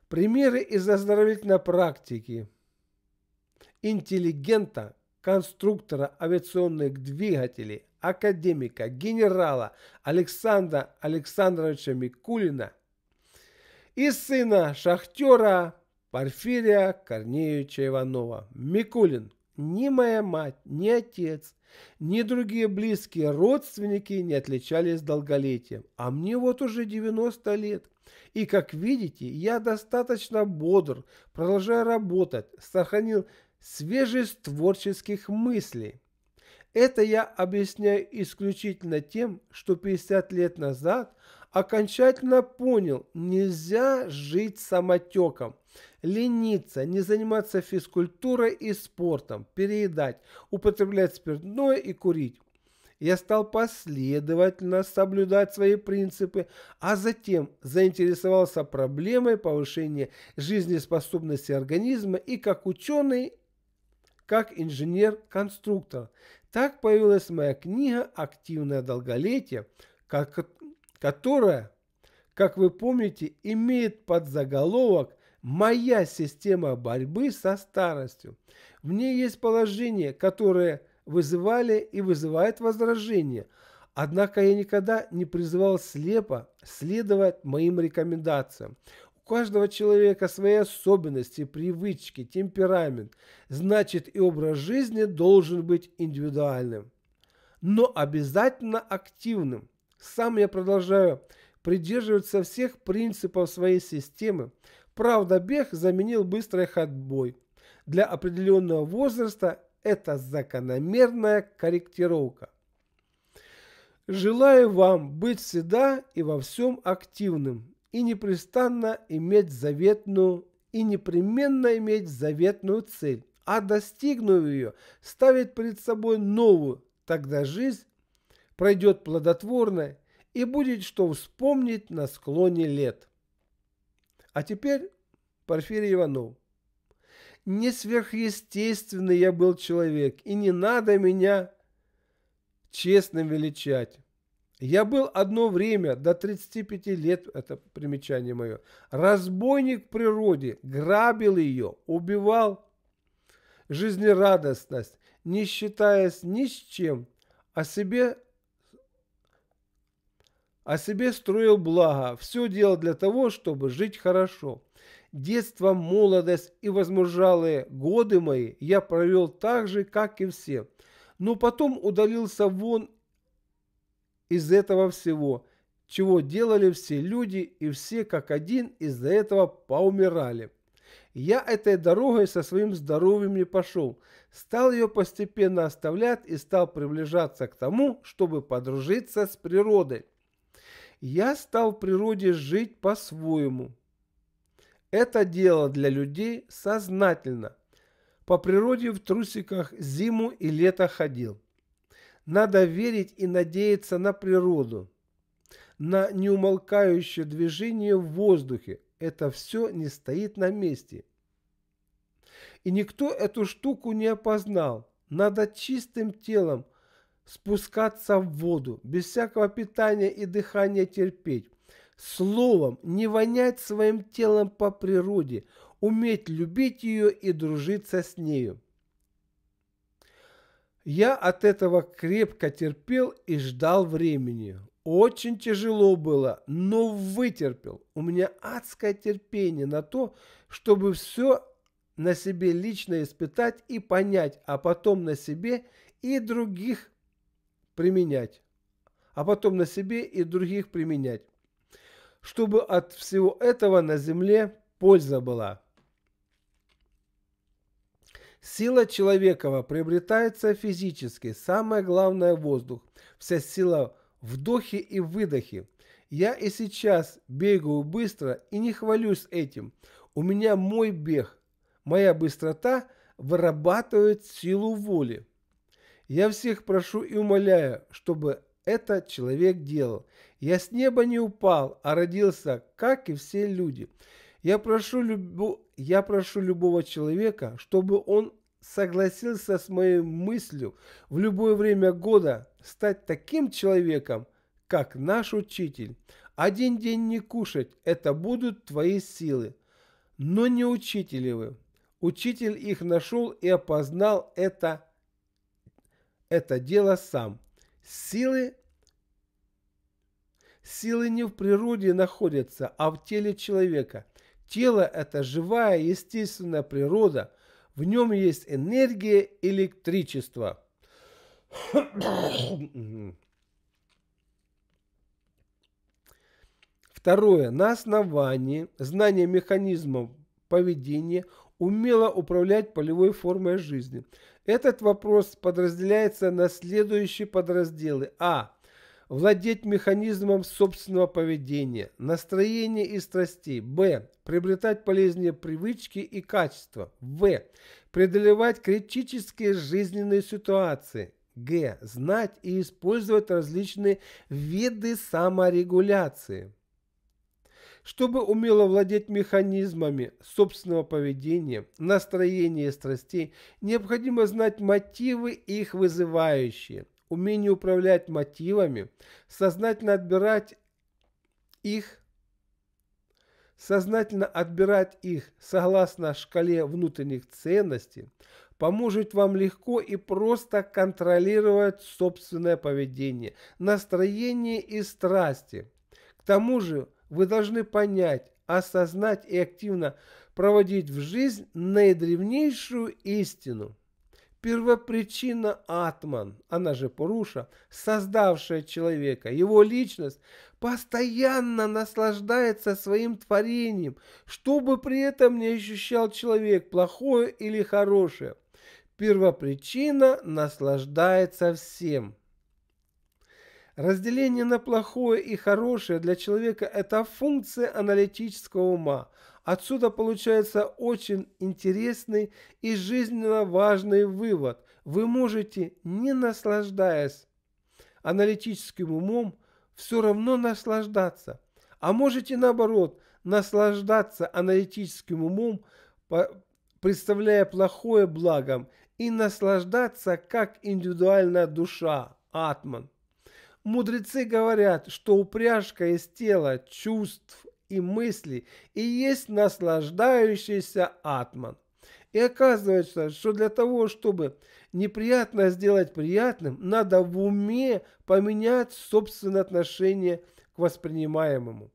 Примеры из оздоровительной практики. Интеллигента, конструктора авиационных двигателей, академика, генерала Александра Александровича Микулина и сына шахтера Порфирия Корнеевича Иванова. Микулин – ни моя мать, ни отец, ни другие близкие родственники не отличались долголетием, а мне вот уже 90 лет. И, как видите, я достаточно бодр, продолжаю работать, сохранил свежесть творческих мыслей. Это я объясняю исключительно тем, что 50 лет назад окончательно понял, нельзя жить самотеком – лениться, не заниматься физкультурой и спортом, переедать, употреблять спиртное и курить. Я стал последовательно соблюдать свои принципы, а затем заинтересовался проблемой повышения жизнеспособности организма и как ученый, как инженер-конструктор. Так появилась моя книга «Активное долголетие», которая, как вы помните, имеет подзаголовок моя система борьбы со старостью. В ней есть положения, которые вызывали и вызывают возражения. Однако я никогда не призывал слепо следовать моим рекомендациям. У каждого человека свои особенности, привычки, темперамент. Значит, и образ жизни должен быть индивидуальным, но обязательно активным. Сам я продолжаю придерживаться всех принципов своей системы, Правда, бег заменил быстрой ходьбой. Для определенного возраста это закономерная корректировка. Желаю вам быть всегда и во всем активным и непрестанно иметь заветную и непременно иметь заветную цель, а достигнув ее, ставить перед собой новую, тогда жизнь пройдет плодотворно и будет что вспомнить на склоне лет. А теперь Порфирий Иванов. Не сверхъестественный я был человек, и не надо меня честно величать. Я был одно время, до 35 лет, это примечание мое, разбойник природе, грабил ее, убивал жизнерадостность, не считаясь ни с чем, о а себе о себе строил благо, все делал для того, чтобы жить хорошо. Детство, молодость и возмужалые годы мои я провел так же, как и все, но потом удалился вон из этого всего, чего делали все люди и все как один из-за этого поумирали. Я этой дорогой со своим здоровьем не пошел, стал ее постепенно оставлять и стал приближаться к тому, чтобы подружиться с природой я стал в природе жить по-своему. Это дело для людей сознательно. По природе в трусиках зиму и лето ходил. Надо верить и надеяться на природу, на неумолкающее движение в воздухе. Это все не стоит на месте. И никто эту штуку не опознал. Надо чистым телом – спускаться в воду, без всякого питания и дыхания терпеть, словом, не вонять своим телом по природе, уметь любить ее и дружиться с нею. Я от этого крепко терпел и ждал времени. Очень тяжело было, но вытерпел. У меня адское терпение на то, чтобы все на себе лично испытать и понять, а потом на себе и других применять, а потом на себе и других применять, чтобы от всего этого на земле польза была. Сила человека приобретается физически, самое главное – воздух, вся сила вдохе и выдохе. Я и сейчас бегаю быстро и не хвалюсь этим. У меня мой бег, моя быстрота вырабатывает силу воли. Я всех прошу и умоляю, чтобы это человек делал. Я с неба не упал, а родился, как и все люди. Я прошу, любо... я прошу любого человека, чтобы он согласился с моей мыслью в любое время года стать таким человеком, как наш учитель. Один день не кушать – это будут твои силы. Но не учители вы. Учитель их нашел и опознал это это дело сам. Силы Силы не в природе находятся, а в теле человека. Тело – это живая, естественная природа. В нем есть энергия, электричество. Второе. На основании знания механизмов поведения умела управлять полевой формой жизни. Этот вопрос подразделяется на следующие подразделы. А. Владеть механизмом собственного поведения, настроения и страстей. Б. Приобретать полезные привычки и качества. В. Преодолевать критические жизненные ситуации. Г. Знать и использовать различные виды саморегуляции чтобы умело владеть механизмами собственного поведения, настроения и страстей, необходимо знать мотивы и их вызывающие, умение управлять мотивами, сознательно отбирать их, сознательно отбирать их согласно шкале внутренних ценностей, поможет вам легко и просто контролировать собственное поведение, настроение и страсти. К тому же, вы должны понять, осознать и активно проводить в жизнь наидревнейшую истину. Первопричина Атман, она же Пуруша, создавшая человека, его личность, постоянно наслаждается своим творением, чтобы при этом не ощущал человек плохое или хорошее. Первопричина наслаждается всем. Разделение на плохое и хорошее для человека – это функция аналитического ума. Отсюда получается очень интересный и жизненно важный вывод. Вы можете, не наслаждаясь аналитическим умом, все равно наслаждаться. А можете наоборот, наслаждаться аналитическим умом, представляя плохое благом, и наслаждаться как индивидуальная душа, атман. Мудрецы говорят, что упряжка из тела, чувств и мыслей и есть наслаждающийся атман. И оказывается, что для того, чтобы неприятно сделать приятным, надо в уме поменять собственное отношение к воспринимаемому.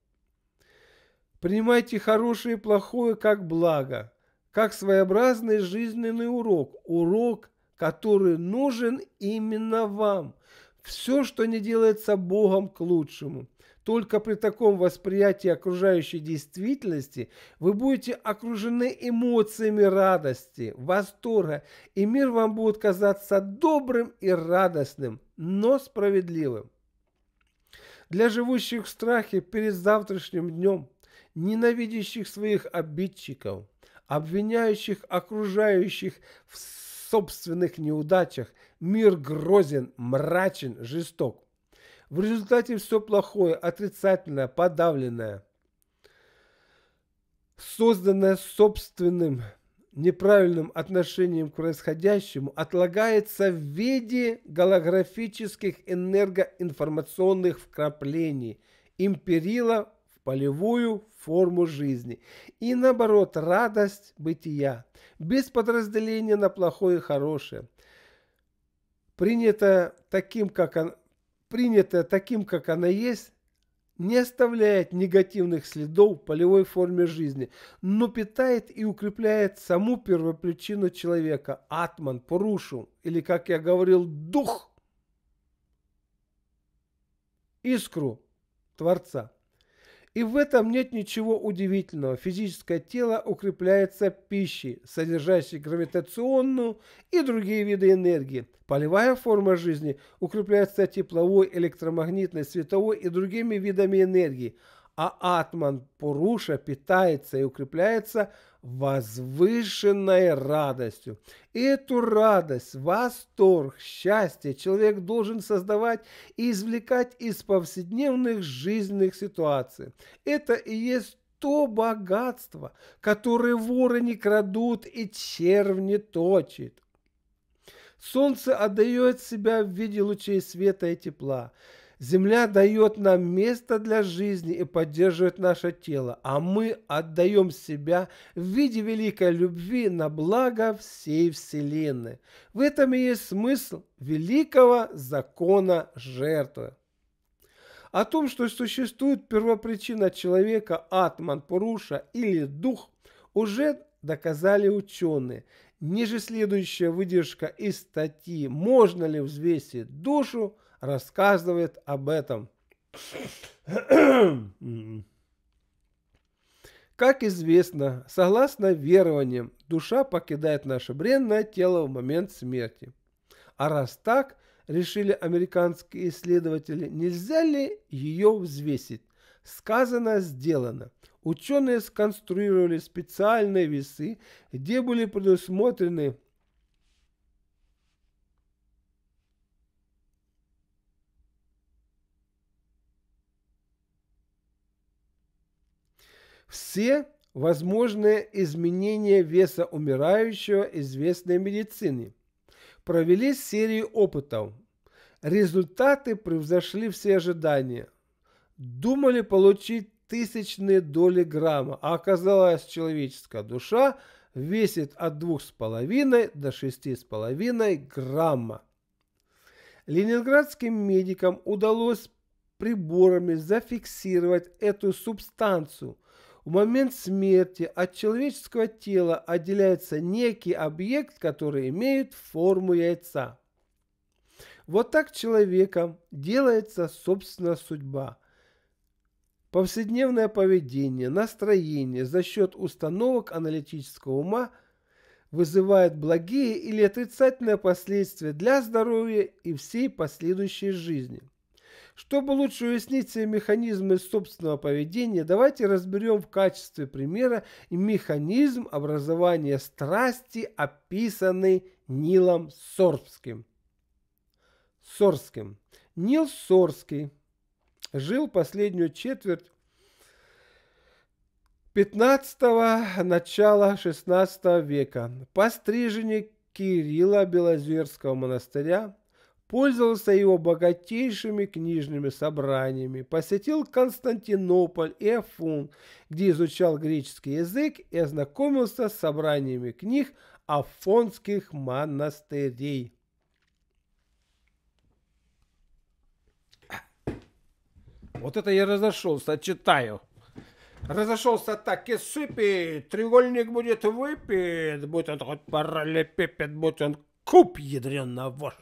Принимайте хорошее и плохое как благо, как своеобразный жизненный урок, урок, который нужен именно вам – все, что не делается Богом, к лучшему. Только при таком восприятии окружающей действительности вы будете окружены эмоциями радости, восторга, и мир вам будет казаться добрым и радостным, но справедливым. Для живущих в страхе перед завтрашним днем, ненавидящих своих обидчиков, обвиняющих окружающих в собственных неудачах – Мир грозен, мрачен, жесток. В результате все плохое, отрицательное, подавленное, созданное собственным неправильным отношением к происходящему отлагается в виде голографических энергоинформационных вкраплений империла в полевую форму жизни. И наоборот, радость бытия, без подразделения на плохое и хорошее – принято таким, как он, принятая таким, как она есть, не оставляет негативных следов в полевой форме жизни, но питает и укрепляет саму первопричину человека – атман, порушу, или, как я говорил, дух, искру Творца. И в этом нет ничего удивительного. Физическое тело укрепляется пищей, содержащей гравитационную и другие виды энергии. Полевая форма жизни укрепляется тепловой, электромагнитной, световой и другими видами энергии. А атман Пуруша питается и укрепляется возвышенной радостью. И эту радость, восторг, счастье человек должен создавать и извлекать из повседневных жизненных ситуаций. Это и есть то богатство, которое воры не крадут и червь не точит. Солнце отдает себя в виде лучей света и тепла. Земля дает нам место для жизни и поддерживает наше тело, а мы отдаем себя в виде великой любви на благо всей Вселенной. В этом и есть смысл великого закона жертвы. О том, что существует первопричина человека Атман Пуруша или Дух, уже доказали ученые. Ниже следующая выдержка из статьи «Можно ли взвесить душу?» рассказывает об этом. Как известно, согласно верованиям, душа покидает наше бренное тело в момент смерти. А раз так, решили американские исследователи, нельзя ли ее взвесить. Сказано, сделано. Ученые сконструировали специальные весы, где были предусмотрены все возможные изменения веса умирающего известной медицине. Провели серию опытов. Результаты превзошли все ожидания. Думали получить тысячные доли грамма, а оказалось человеческая душа весит от 2,5 до 6,5 грамма. Ленинградским медикам удалось приборами зафиксировать эту субстанцию, в момент смерти от человеческого тела отделяется некий объект, который имеет форму яйца. Вот так человеком делается, собственно, судьба. Повседневное поведение, настроение за счет установок аналитического ума вызывает благие или отрицательные последствия для здоровья и всей последующей жизни – чтобы лучше уяснить все механизмы собственного поведения, давайте разберем в качестве примера механизм образования страсти, описанный Нилом Сорским. Сорским. Нил Сорский жил последнюю четверть 15 начала 16 века. Постриженник Кирилла Белозерского монастыря – пользовался его богатейшими книжными собраниями, посетил Константинополь и Афун, где изучал греческий язык и ознакомился с собраниями книг афонских монастырей. Вот это я разошелся, читаю. Разошелся так и сыпет, треугольник будет выпит, будет он хоть параллелепипед, будет он куб ядрен на вождь.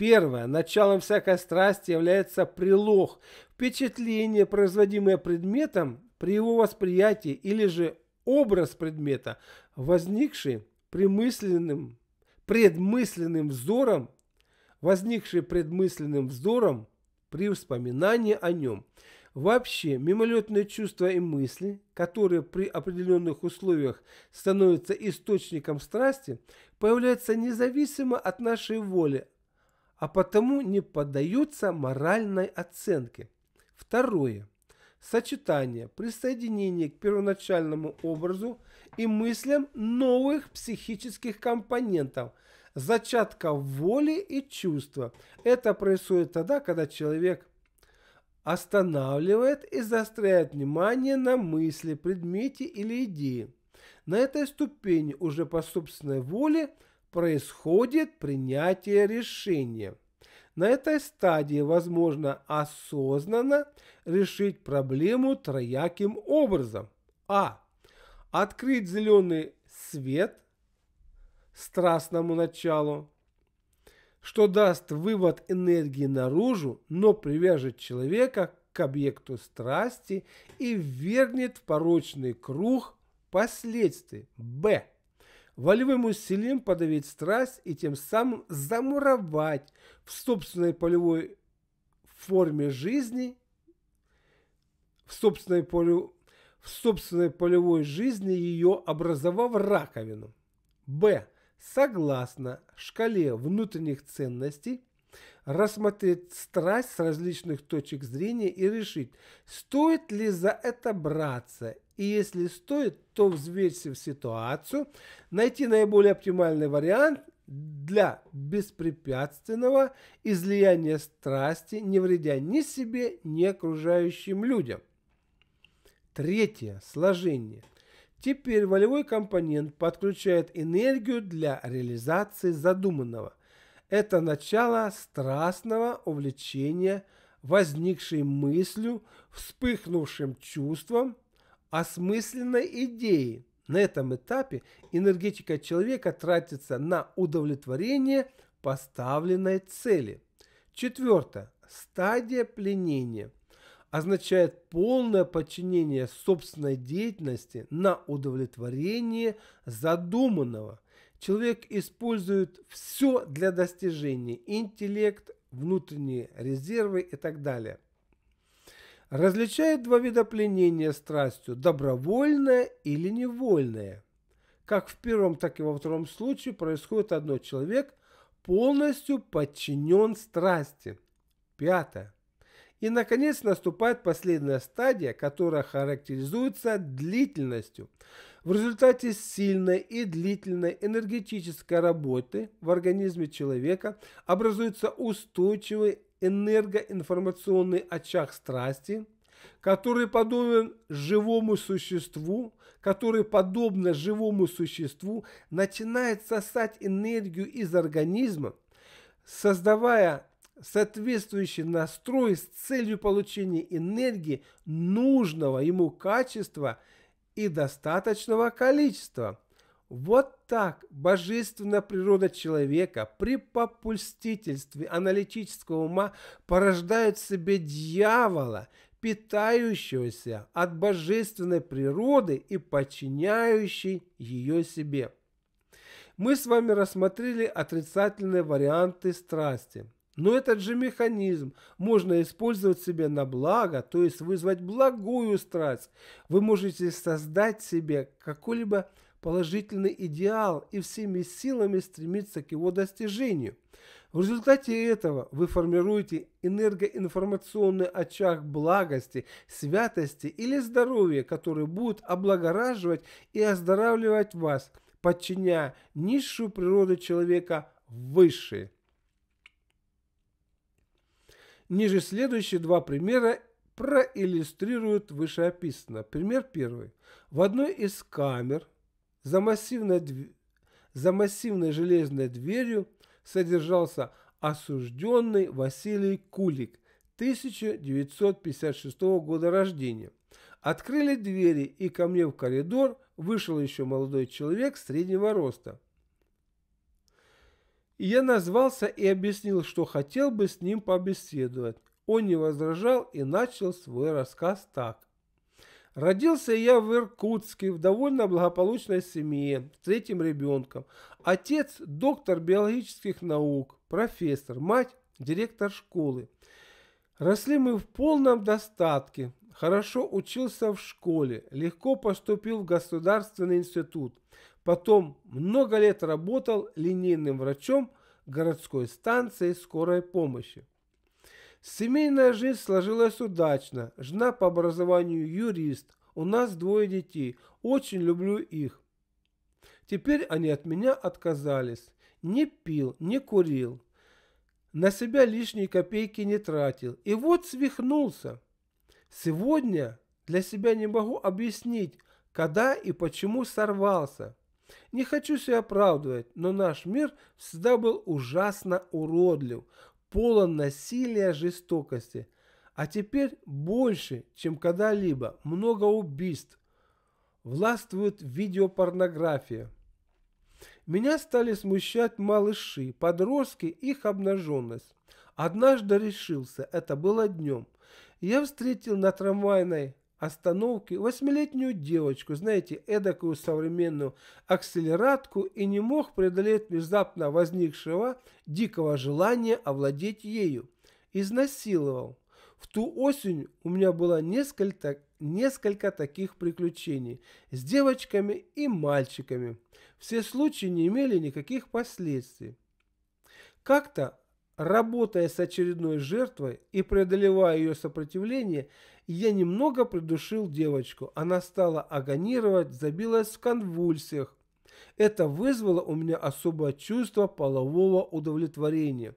Первое. Началом всякой страсти является прилог, впечатление, производимое предметом при его восприятии или же образ предмета, возникший примысленным, предмысленным взором, возникший предмысленным взором при вспоминании о нем. Вообще, мимолетные чувства и мысли, которые при определенных условиях становятся источником страсти, появляются независимо от нашей воли, а потому не поддаются моральной оценке. Второе. Сочетание, присоединение к первоначальному образу и мыслям новых психических компонентов, зачатка воли и чувства. Это происходит тогда, когда человек останавливает и заостряет внимание на мысли, предмете или идее. На этой ступени уже по собственной воле – происходит принятие решения. На этой стадии возможно осознанно решить проблему трояким образом. А. Открыть зеленый свет страстному началу, что даст вывод энергии наружу, но привяжет человека к объекту страсти и вернет в порочный круг последствий. Б волевым усилием подавить страсть и тем самым замуровать в собственной полевой форме жизни, в собственной, полю, в собственной полевой жизни ее образовав раковину. Б. Согласно шкале внутренних ценностей, рассмотреть страсть с различных точек зрения и решить, стоит ли за это браться и если стоит, то взвесив ситуацию, найти наиболее оптимальный вариант для беспрепятственного излияния страсти, не вредя ни себе, ни окружающим людям. Третье. Сложение. Теперь волевой компонент подключает энергию для реализации задуманного. Это начало страстного увлечения возникшей мыслью, вспыхнувшим чувством, осмысленной идеи. На этом этапе энергетика человека тратится на удовлетворение поставленной цели. Четвертое. Стадия пленения означает полное подчинение собственной деятельности на удовлетворение задуманного. Человек использует все для достижения – интеллект, внутренние резервы и так далее – различает два вида пленения страстью – добровольное или невольное. Как в первом, так и во втором случае происходит одно человек полностью подчинен страсти. Пятое. И, наконец, наступает последняя стадия, которая характеризуется длительностью. В результате сильной и длительной энергетической работы в организме человека образуется устойчивый энергоинформационный очаг страсти, который подобен живому существу, который подобно живому существу начинает сосать энергию из организма, создавая соответствующий настрой с целью получения энергии нужного ему качества и достаточного количества – вот так божественная природа человека при попустительстве аналитического ума порождает в себе дьявола, питающегося от божественной природы и подчиняющий ее себе. Мы с вами рассмотрели отрицательные варианты страсти. Но этот же механизм можно использовать себе на благо, то есть вызвать благую страсть. Вы можете создать себе какой-либо положительный идеал и всеми силами стремиться к его достижению. В результате этого вы формируете энергоинформационный очаг благости, святости или здоровья, который будет облагораживать и оздоравливать вас, подчиняя низшую природу человека высшей. Ниже следующие два примера проиллюстрируют вышеописанное. Пример первый. В одной из камер за массивной, дв... За массивной железной дверью содержался осужденный Василий Кулик, 1956 года рождения. Открыли двери, и ко мне в коридор вышел еще молодой человек среднего роста. я назвался и объяснил, что хотел бы с ним побеседовать. Он не возражал и начал свой рассказ так. Родился я в Иркутске, в довольно благополучной семье, третьим ребенком. Отец – доктор биологических наук, профессор, мать – директор школы. Росли мы в полном достатке. Хорошо учился в школе, легко поступил в государственный институт. Потом много лет работал линейным врачом городской станции скорой помощи. Семейная жизнь сложилась удачно. Жена по образованию юрист. У нас двое детей. Очень люблю их. Теперь они от меня отказались. Не пил, не курил. На себя лишние копейки не тратил. И вот свихнулся. Сегодня для себя не могу объяснить, когда и почему сорвался. Не хочу себя оправдывать, но наш мир всегда был ужасно уродлив полон насилия, жестокости. А теперь больше, чем когда-либо, много убийств. Властвует видеопорнография. Меня стали смущать малыши, подростки, их обнаженность. Однажды решился, это было днем. Я встретил на трамвайной остановки восьмилетнюю девочку, знаете, эдакую современную акселератку, и не мог преодолеть внезапно возникшего дикого желания овладеть ею. Изнасиловал. В ту осень у меня было несколько, несколько таких приключений с девочками и мальчиками. Все случаи не имели никаких последствий. Как-то Работая с очередной жертвой и преодолевая ее сопротивление, я немного придушил девочку. Она стала агонировать, забилась в конвульсиях. Это вызвало у меня особое чувство полового удовлетворения.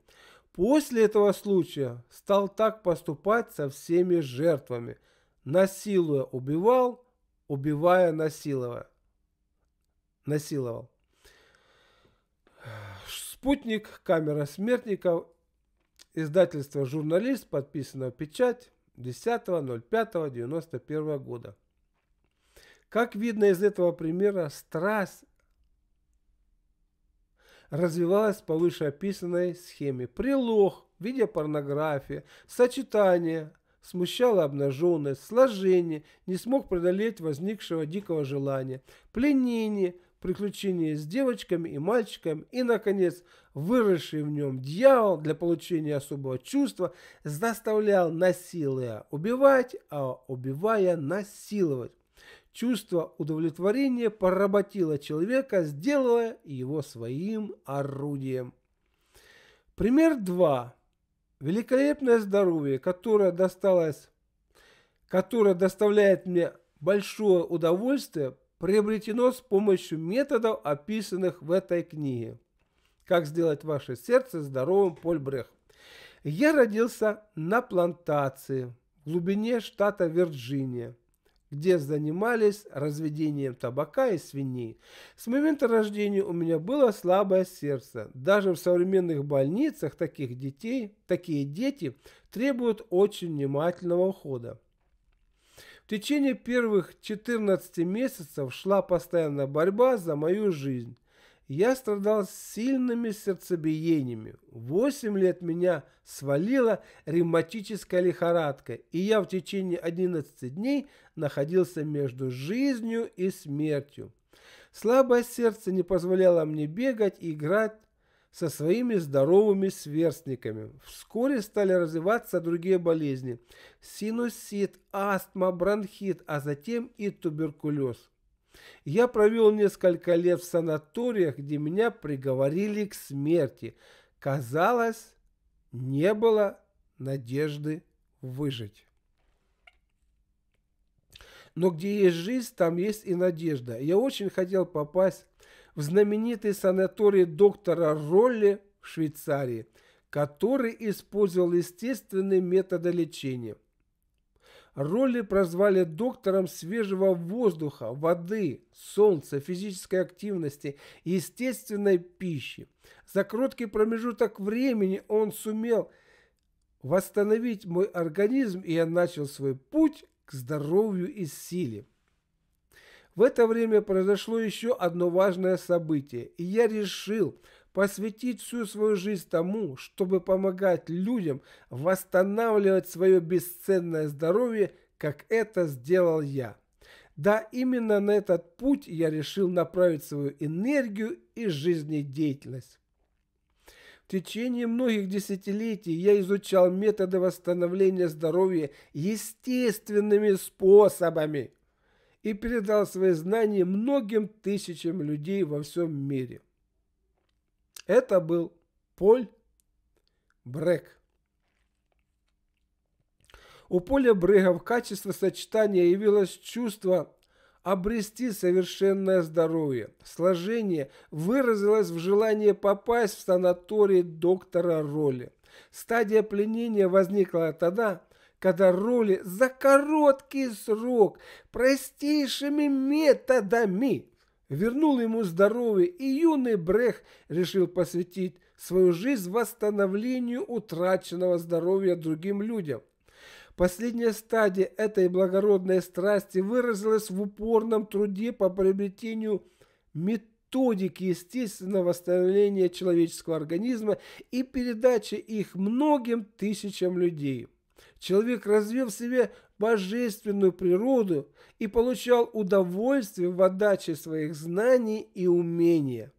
После этого случая стал так поступать со всеми жертвами. Насилуя убивал, убивая насиловая. Насиловал. «Спутник», «Камера смертников», издательство «Журналист», подписано «Печать» 10.05.91 года. Как видно из этого примера, страсть развивалась по вышеописанной схеме. Прилог в виде порнографии, сочетание, смущало обнаженность, сложение, не смог преодолеть возникшего дикого желания, пленение, приключения с девочками и мальчиком и, наконец, выросший в нем дьявол для получения особого чувства заставлял насилия убивать, а убивая насиловать. Чувство удовлетворения поработило человека, сделало его своим орудием. Пример 2. Великолепное здоровье, которое досталось, которое доставляет мне большое удовольствие, приобретено с помощью методов, описанных в этой книге. Как сделать ваше сердце здоровым, Поль Брех. Я родился на плантации в глубине штата Вирджиния, где занимались разведением табака и свиней. С момента рождения у меня было слабое сердце. Даже в современных больницах таких детей, такие дети требуют очень внимательного ухода. В течение первых 14 месяцев шла постоянная борьба за мою жизнь. Я страдал сильными сердцебиениями. Восемь лет меня свалила ревматическая лихорадка, и я в течение 11 дней находился между жизнью и смертью. Слабое сердце не позволяло мне бегать и играть со своими здоровыми сверстниками. Вскоре стали развиваться другие болезни – синусит, астма, бронхит, а затем и туберкулез. Я провел несколько лет в санаториях, где меня приговорили к смерти. Казалось, не было надежды выжить. Но где есть жизнь, там есть и надежда. Я очень хотел попасть в знаменитый санаторий доктора Ролли в Швейцарии, который использовал естественные методы лечения. Ролли прозвали доктором свежего воздуха, воды, солнца, физической активности и естественной пищи. За короткий промежуток времени он сумел восстановить мой организм, и я начал свой путь к здоровью и силе. В это время произошло еще одно важное событие, и я решил посвятить всю свою жизнь тому, чтобы помогать людям восстанавливать свое бесценное здоровье, как это сделал я. Да, именно на этот путь я решил направить свою энергию и жизнедеятельность. В течение многих десятилетий я изучал методы восстановления здоровья естественными способами – и передал свои знания многим тысячам людей во всем мире. Это был Поль Брек. У Поля Брега в качестве сочетания явилось чувство обрести совершенное здоровье. Сложение выразилось в желании попасть в санаторий доктора Роли. Стадия пленения возникла тогда, когда роли за короткий срок простейшими методами вернул ему здоровье, и юный Брех решил посвятить свою жизнь восстановлению утраченного здоровья другим людям. Последняя стадия этой благородной страсти выразилась в упорном труде по приобретению методики естественного восстановления человеческого организма и передаче их многим тысячам людей. Человек развил в себе божественную природу и получал удовольствие в отдаче своих знаний и умения.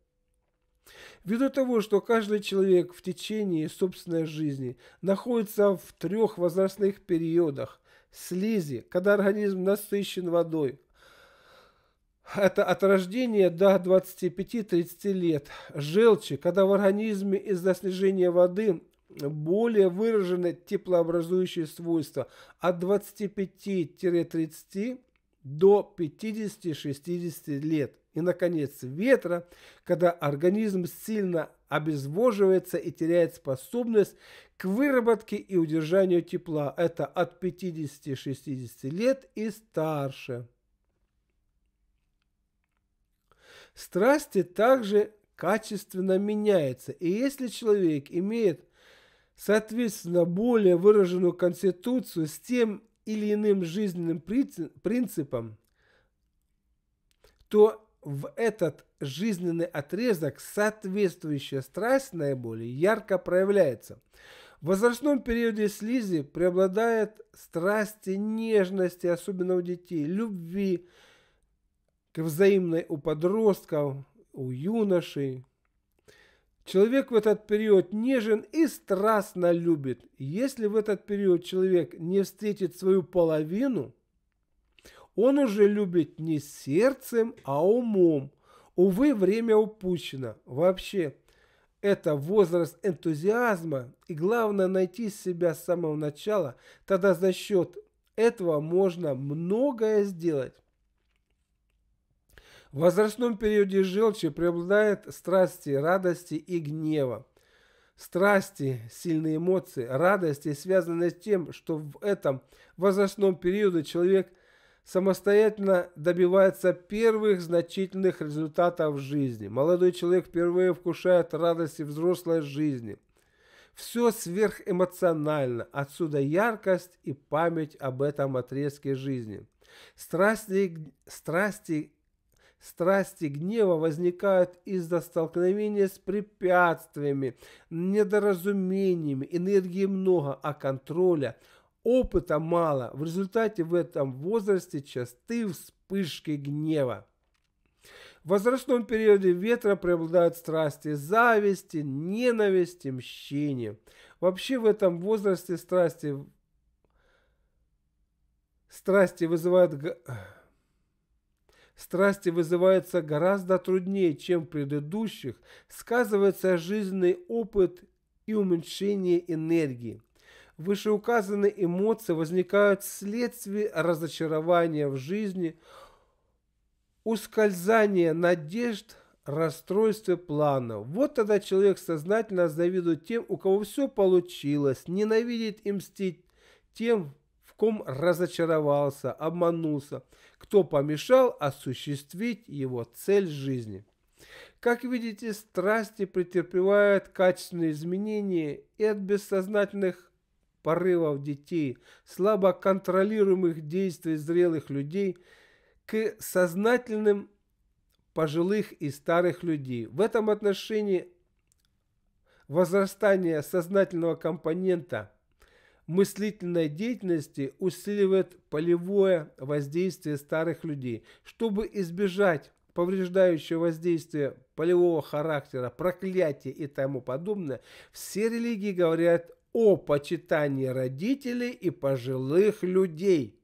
Ввиду того, что каждый человек в течение собственной жизни находится в трех возрастных периодах – слизи, когда организм насыщен водой, это от рождения до 25-30 лет. Желчи, когда в организме из-за снижения воды более выражены теплообразующие свойства от 25-30 до 50-60 лет. И, наконец, ветра, когда организм сильно обезвоживается и теряет способность к выработке и удержанию тепла. Это от 50-60 лет и старше. Страсти также качественно меняются, и если человек имеет соответственно, более выраженную конституцию с тем или иным жизненным принципом, то в этот жизненный отрезок соответствующая страсть наиболее ярко проявляется. В возрастном периоде слизи преобладает страсти, нежности, особенно у детей, любви к взаимной у подростков, у юношей, Человек в этот период нежен и страстно любит. Если в этот период человек не встретит свою половину, он уже любит не сердцем, а умом. Увы, время упущено. Вообще, это возраст энтузиазма, и главное найти себя с самого начала, тогда за счет этого можно многое сделать. В возрастном периоде желчи преобладают страсти, радости и гнева. Страсти, сильные эмоции, радости связаны с тем, что в этом возрастном периоде человек самостоятельно добивается первых значительных результатов в жизни. Молодой человек впервые вкушает радости взрослой жизни. Все сверхэмоционально, отсюда яркость и память об этом отрезке жизни. Страсти, страсти страсти гнева возникают из-за столкновения с препятствиями, недоразумениями, энергии много, а контроля, опыта мало. В результате в этом возрасте часты вспышки гнева. В возрастном периоде ветра преобладают страсти зависти, ненависти, мщения. Вообще в этом возрасте страсти, страсти вызывают страсти вызываются гораздо труднее, чем в предыдущих, сказывается жизненный опыт и уменьшение энергии. Вышеуказанные эмоции возникают вследствие разочарования в жизни, ускользания надежд, расстройства планов. Вот тогда человек сознательно завидует тем, у кого все получилось, ненавидит и мстит тем, в ком разочаровался, обманулся, кто помешал осуществить его цель жизни. Как видите, страсти претерпевают качественные изменения и от бессознательных порывов детей, слабо контролируемых действий зрелых людей к сознательным пожилых и старых людей. В этом отношении возрастание сознательного компонента мыслительной деятельности усиливает полевое воздействие старых людей. Чтобы избежать повреждающего воздействия полевого характера, проклятия и тому подобное, все религии говорят о почитании родителей и пожилых людей –